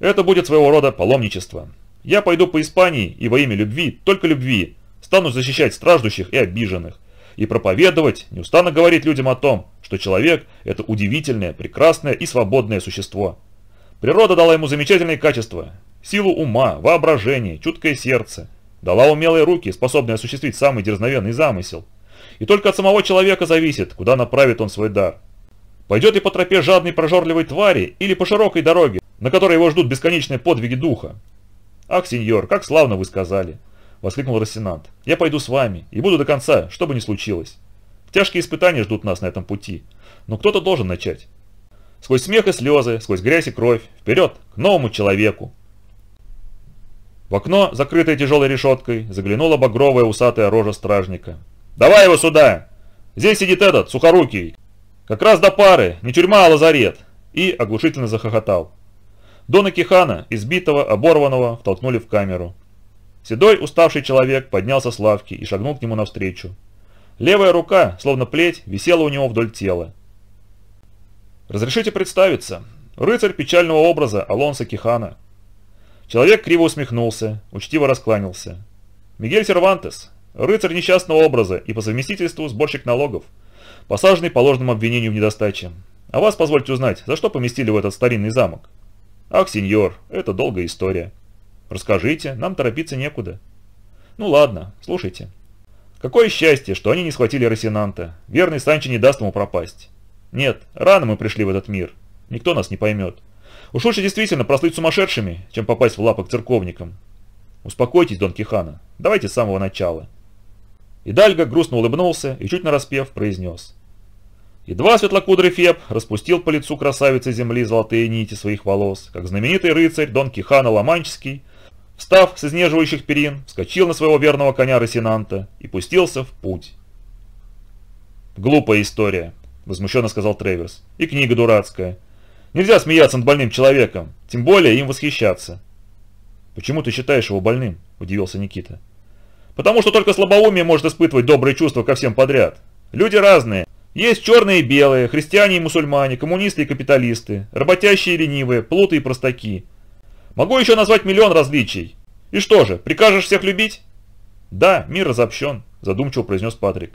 Это будет своего рода паломничество. Я пойду по Испании и во имя любви, только любви, стану защищать страждущих и обиженных. И проповедовать, неустанно говорить людям о том, что человек – это удивительное, прекрасное и свободное существо. Природа дала ему замечательные качества – силу ума, воображение, чуткое сердце – дала умелые руки, способные осуществить самый дерзновенный замысел. И только от самого человека зависит, куда направит он свой дар. Пойдет ли по тропе жадной прожорливой твари или по широкой дороге, на которой его ждут бесконечные подвиги духа? «Ах, сеньор, как славно вы сказали!» – воскликнул Рассенант. «Я пойду с вами и буду до конца, что бы ни случилось. Тяжкие испытания ждут нас на этом пути, но кто-то должен начать. Сквозь смех и слезы, сквозь грязь и кровь, вперед, к новому человеку!» В окно, закрытое тяжелой решеткой, заглянула багровая усатая рожа стражника. «Давай его сюда! Здесь сидит этот, сухорукий. Как раз до пары, не тюрьма, а лазарет!» И оглушительно захохотал. Дона Кихана, избитого, оборванного, втолкнули в камеру. Седой, уставший человек поднялся с лавки и шагнул к нему навстречу. Левая рука, словно плеть, висела у него вдоль тела. «Разрешите представиться. Рыцарь печального образа Алонса Кихана». Человек криво усмехнулся, учтиво раскланялся. «Мигель Сервантес, Рыцарь несчастного образа и по совместительству сборщик налогов, посаженный по ложному обвинению в недостаче. А вас позвольте узнать, за что поместили в этот старинный замок? Ах, сеньор, это долгая история. Расскажите, нам торопиться некуда. Ну ладно, слушайте. Какое счастье, что они не схватили Росинанта. Верный Санчо не даст ему пропасть. Нет, рано мы пришли в этот мир. Никто нас не поймет. Уж лучше действительно прослыть сумасшедшими, чем попасть в лапы к церковникам. Успокойтесь, Дон Кихана. Давайте с самого начала. И Дальга грустно улыбнулся и чуть нараспев произнес. Едва светлокудрый Феб распустил по лицу красавицы земли золотые нити своих волос, как знаменитый рыцарь Дон Кихана Ломанческий, встав с изнеживающих перин, вскочил на своего верного коня Росинанта и пустился в путь. «Глупая история», — возмущенно сказал Треверс. — «и книга дурацкая. Нельзя смеяться над больным человеком, тем более им восхищаться». «Почему ты считаешь его больным?» – удивился Никита. Потому что только слабоумие может испытывать добрые чувства ко всем подряд. Люди разные. Есть черные и белые, христиане и мусульмане, коммунисты и капиталисты, работящие и ленивые, плуты и простаки. Могу еще назвать миллион различий. И что же, прикажешь всех любить? Да, мир разобщен, задумчиво произнес Патрик.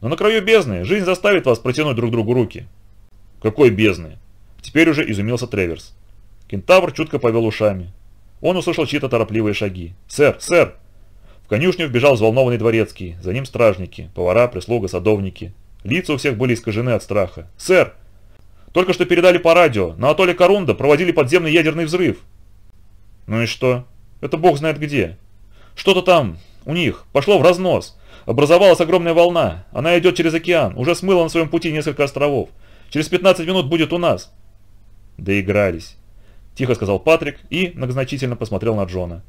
Но на краю бездны жизнь заставит вас протянуть друг другу руки. Какой бездны? Теперь уже изумился Треверс. Кентавр чутко повел ушами. Он услышал чьи-то торопливые шаги. «Сэр, сэр!» конюшню вбежал взволнованный дворецкий, за ним стражники, повара, прислуга, садовники. Лица у всех были искажены от страха. «Сэр! Только что передали по радио, на атолле Корунда проводили подземный ядерный взрыв!» «Ну и что? Это бог знает где. Что-то там, у них, пошло в разнос. Образовалась огромная волна. Она идет через океан, уже смыла на своем пути несколько островов. Через 15 минут будет у нас». «Доигрались», – тихо сказал Патрик и многозначительно посмотрел на Джона.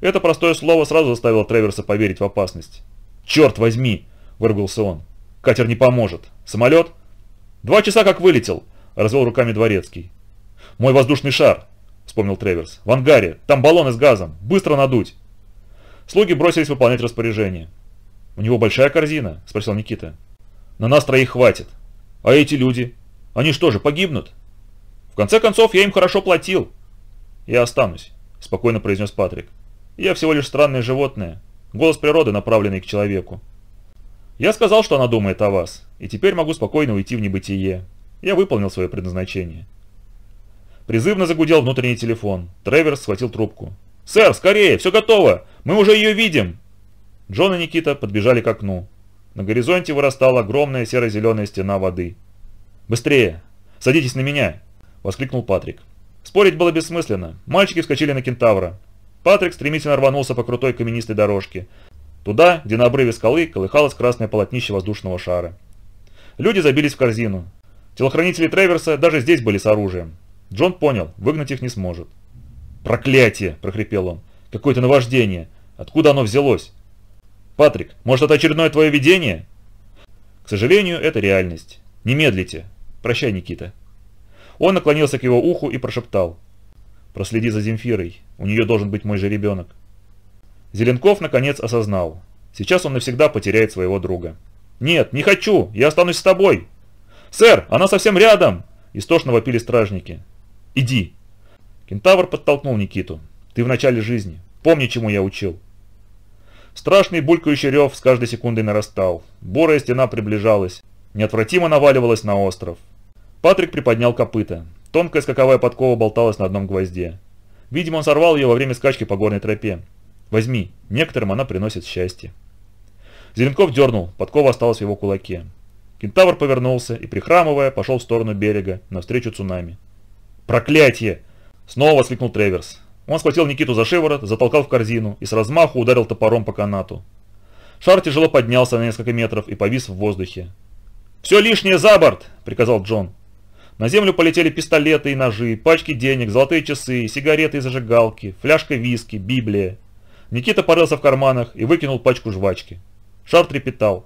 Это простое слово сразу заставило Треверса поверить в опасность. «Черт возьми!» – выругался он. «Катер не поможет. Самолет?» «Два часа как вылетел!» – развел руками Дворецкий. «Мой воздушный шар!» – вспомнил Треверс. «В ангаре! Там баллоны с газом! Быстро надуть!» Слуги бросились выполнять распоряжение. «У него большая корзина?» – спросил Никита. «На нас троих хватит. А эти люди? Они что же, погибнут?» «В конце концов, я им хорошо платил». «Я останусь», – спокойно произнес Патрик. Я всего лишь странное животное, голос природы, направленный к человеку. Я сказал, что она думает о вас, и теперь могу спокойно уйти в небытие. Я выполнил свое предназначение. Призывно загудел внутренний телефон. Треверс схватил трубку. «Сэр, скорее! Все готово! Мы уже ее видим!» Джон и Никита подбежали к окну. На горизонте вырастала огромная серо-зеленая стена воды. «Быстрее! Садитесь на меня!» – воскликнул Патрик. Спорить было бессмысленно. Мальчики вскочили на кентавра. Патрик стремительно рванулся по крутой каменистой дорожке. Туда, где на обрыве скалы колыхалось красное полотнище воздушного шара. Люди забились в корзину. Телохранители Треверса даже здесь были с оружием. Джон понял, выгнать их не сможет. «Проклятие!» – прохрипел он. «Какое-то наваждение! Откуда оно взялось?» «Патрик, может, это очередное твое видение?» «К сожалению, это реальность. Не медлите. Прощай, Никита». Он наклонился к его уху и прошептал. Проследи за Земфирой. У нее должен быть мой же ребенок. Зеленков наконец осознал. Сейчас он навсегда потеряет своего друга. «Нет, не хочу! Я останусь с тобой!» «Сэр, она совсем рядом!» Истошно вопили стражники. «Иди!» Кентавр подтолкнул Никиту. «Ты в начале жизни. Помни, чему я учил». Страшный булькающий рев с каждой секундой нарастал. Бурая стена приближалась. Неотвратимо наваливалась на остров. Патрик приподнял копыта. Тонкая скаковая подкова болталась на одном гвозде. Видимо, он сорвал ее во время скачки по горной тропе. Возьми, некоторым она приносит счастье. Зеленков дернул, подкова осталась в его кулаке. Кентавр повернулся и, прихрамывая, пошел в сторону берега, навстречу цунами. «Проклятье!» – снова воскликнул Треверс. Он схватил Никиту за шиворот, затолкал в корзину и с размаху ударил топором по канату. Шар тяжело поднялся на несколько метров и повис в воздухе. «Все лишнее за борт!» – приказал Джон. На землю полетели пистолеты и ножи, пачки денег, золотые часы, сигареты и зажигалки, фляжка виски, Библия. Никита порылся в карманах и выкинул пачку жвачки. Шар трепетал.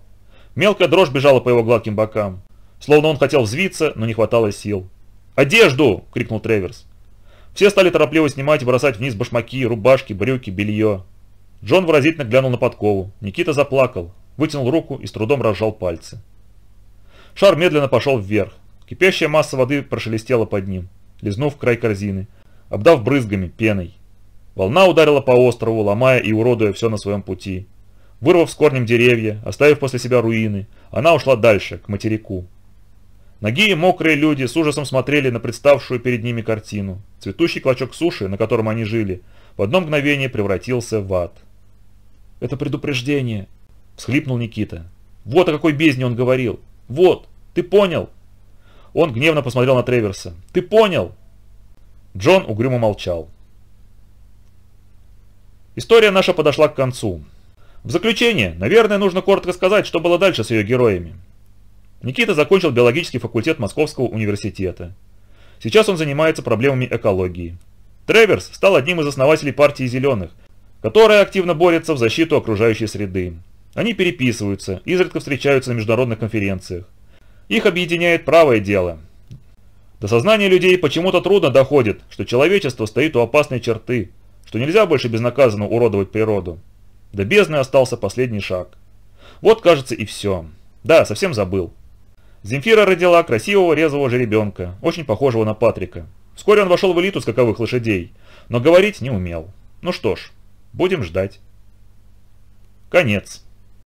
Мелкая дрожь бежала по его гладким бокам. Словно он хотел взвиться, но не хватало сил. «Одежду!» – крикнул Треверс. Все стали торопливо снимать и бросать вниз башмаки, рубашки, брюки, белье. Джон выразительно глянул на подкову. Никита заплакал, вытянул руку и с трудом разжал пальцы. Шар медленно пошел вверх. Кипящая масса воды прошелестела под ним, лизнув край корзины, обдав брызгами, пеной. Волна ударила по острову, ломая и уродуя все на своем пути. Вырвав с корнем деревья, оставив после себя руины, она ушла дальше, к материку. Ноги и мокрые люди с ужасом смотрели на представшую перед ними картину. Цветущий клочок суши, на котором они жили, в одно мгновение превратился в ад. «Это предупреждение!» – всхлипнул Никита. «Вот о какой бездне он говорил! Вот! Ты понял!» Он гневно посмотрел на Треверса. «Ты понял?» Джон угрюмо молчал. История наша подошла к концу. В заключение, наверное, нужно коротко сказать, что было дальше с ее героями. Никита закончил биологический факультет Московского университета. Сейчас он занимается проблемами экологии. Треверс стал одним из основателей партии «Зеленых», которая активно борется в защиту окружающей среды. Они переписываются, изредка встречаются на международных конференциях. Их объединяет правое дело. До сознания людей почему-то трудно доходит, что человечество стоит у опасной черты, что нельзя больше безнаказанно уродовать природу. До бездны остался последний шаг. Вот, кажется, и все. Да, совсем забыл. Земфира родила красивого резвого жеребенка, очень похожего на Патрика. Вскоре он вошел в элиту скаковых лошадей, но говорить не умел. Ну что ж, будем ждать. Конец.